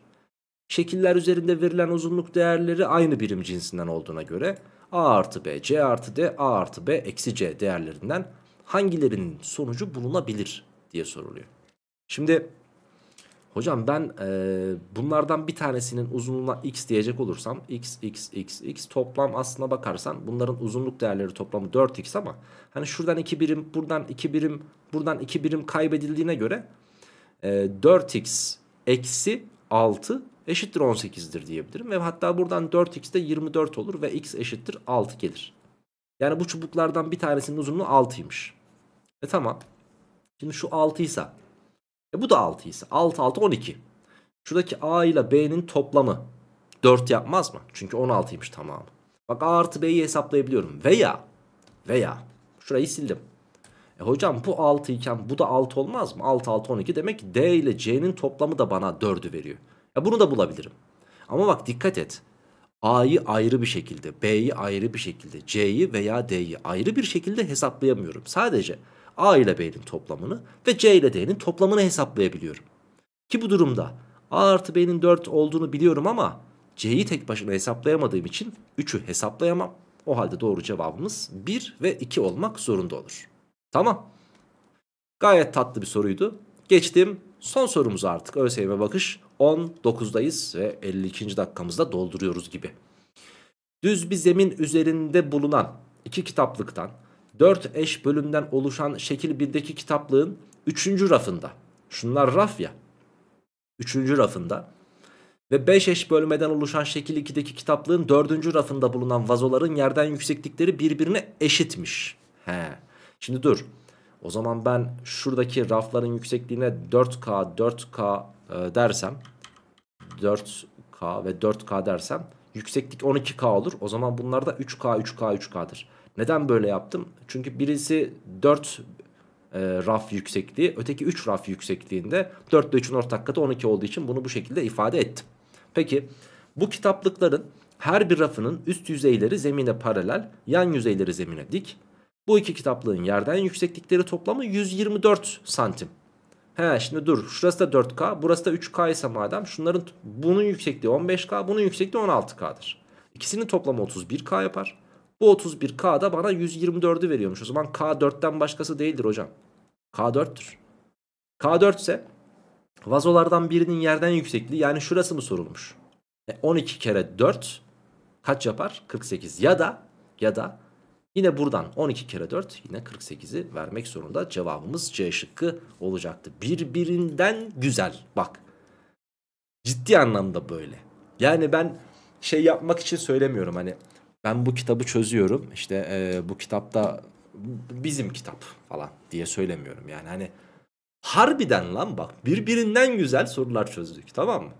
Şekiller üzerinde verilen uzunluk değerleri aynı birim cinsinden olduğuna göre A artı B, C artı D, A artı B, eksi C değerlerinden hangilerinin sonucu bulunabilir diye soruluyor. Şimdi hocam ben e, bunlardan bir tanesinin uzunluğuna x diyecek olursam x, x, x, x toplam aslına bakarsan bunların uzunluk değerleri toplamı 4x ama hani şuradan 2 birim, buradan 2 birim, buradan 2 birim kaybedildiğine göre e, 4x eksi 6 eşittir 18'dir diyebilirim. Ve hatta buradan 4x de 24 olur ve x eşittir 6 gelir. Yani bu çubuklardan bir tanesinin uzunluğu 6'ymış. E tamam. Şimdi şu 6 e bu da 6 ise 6 6 12. Şuradaki a ile b'nin toplamı 4 yapmaz mı? Çünkü 16'ymış tamamı. Bak a artı b'yi hesaplayabiliyorum. Veya veya şurayı sildim. E hocam bu 6 iken bu da 6 olmaz mı? 6 6 12 demek ki d ile c'nin toplamı da bana 4'ü veriyor. Ya bunu da bulabilirim. Ama bak dikkat et. A'yı ayrı bir şekilde, B'yi ayrı bir şekilde, C'yi veya D'yi ayrı bir şekilde hesaplayamıyorum. Sadece A ile B'nin toplamını ve C ile D'nin toplamını hesaplayabiliyorum. Ki bu durumda A artı B'nin 4 olduğunu biliyorum ama C'yi tek başına hesaplayamadığım için 3'ü hesaplayamam. O halde doğru cevabımız 1 ve 2 olmak zorunda olur. Tamam. Gayet tatlı bir soruydu. Geçtim son sorumuz artık ÖSYM e bakış 19'dayız ve 52. dakikamızda dolduruyoruz gibi. Düz bir zemin üzerinde bulunan iki kitaplıktan 4 eş bölümden oluşan şekil 1'deki kitaplığın 3. rafında. Şunlar raf ya. 3. rafında ve 5 eş bölmeden oluşan şekil 2'deki kitaplığın 4. rafında bulunan vazoların yerden yükseklikleri birbirine eşitmiş. He. Şimdi dur. O zaman ben şuradaki rafların yüksekliğine 4K, 4K, e, dersem 4K ve 4K dersem yükseklik 12K olur. O zaman bunlar da 3K 3K 3K'dır. Neden böyle yaptım? Çünkü birisi 4 e, raf yüksekliği öteki 3 raf yüksekliğinde 4 ile 3'ün ortak katı 12 olduğu için bunu bu şekilde ifade ettim. Peki bu kitaplıkların her bir rafının üst yüzeyleri zemine paralel yan yüzeyleri zemine dik. Bu iki kitaplığın yerden yükseklikleri toplamı 124 santim. He şimdi dur şurası da 4K burası da 3K ise madem şunların bunun yüksekliği 15K bunun yüksekliği 16K'dır. İkisinin toplamı 31K yapar. Bu 31K da bana 124'ü veriyormuş. O zaman K4'ten başkası değildir hocam. K4'tür. K4 ise vazolardan birinin yerden yüksekliği yani şurası mı sorulmuş? 12 e, kere 4 kaç yapar? 48 ya da ya da Yine buradan 12 kere 4 yine 48'i vermek zorunda. Cevabımız C şıkkı olacaktı. Birbirinden güzel bak. Ciddi anlamda böyle. Yani ben şey yapmak için söylemiyorum hani ben bu kitabı çözüyorum işte e, bu kitapta bizim kitap falan diye söylemiyorum yani hani harbiden lan bak birbirinden güzel sorular çözdük tamam mı?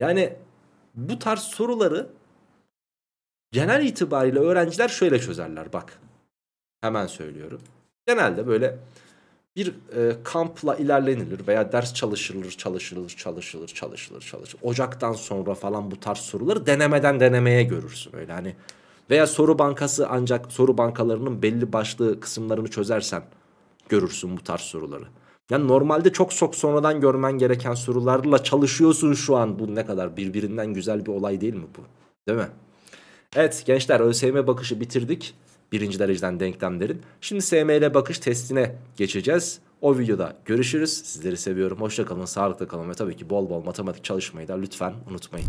Yani bu tarz soruları Genel itibariyle öğrenciler şöyle çözerler bak. Hemen söylüyorum. Genelde böyle bir e, kampla ilerlenilir veya ders çalışılır, çalışılır, çalışılır, çalışılır, çalışılır. Ocaktan sonra falan bu tarz soruları denemeden denemeye görürsün. Öyle hani veya soru bankası ancak soru bankalarının belli başlı kısımlarını çözersen görürsün bu tarz soruları. Yani normalde çok çok sonradan görmen gereken sorularla çalışıyorsun şu an. Bu ne kadar birbirinden güzel bir olay değil mi bu? Değil mi? Evet gençler ÖSYM bakışı bitirdik. Birinci dereceden denklemlerin. Şimdi SM bakış testine geçeceğiz. O videoda görüşürüz. Sizleri seviyorum. Hoşçakalın. kalın, sağlıkla kalın ve tabii ki bol bol matematik çalışmayı da lütfen unutmayın.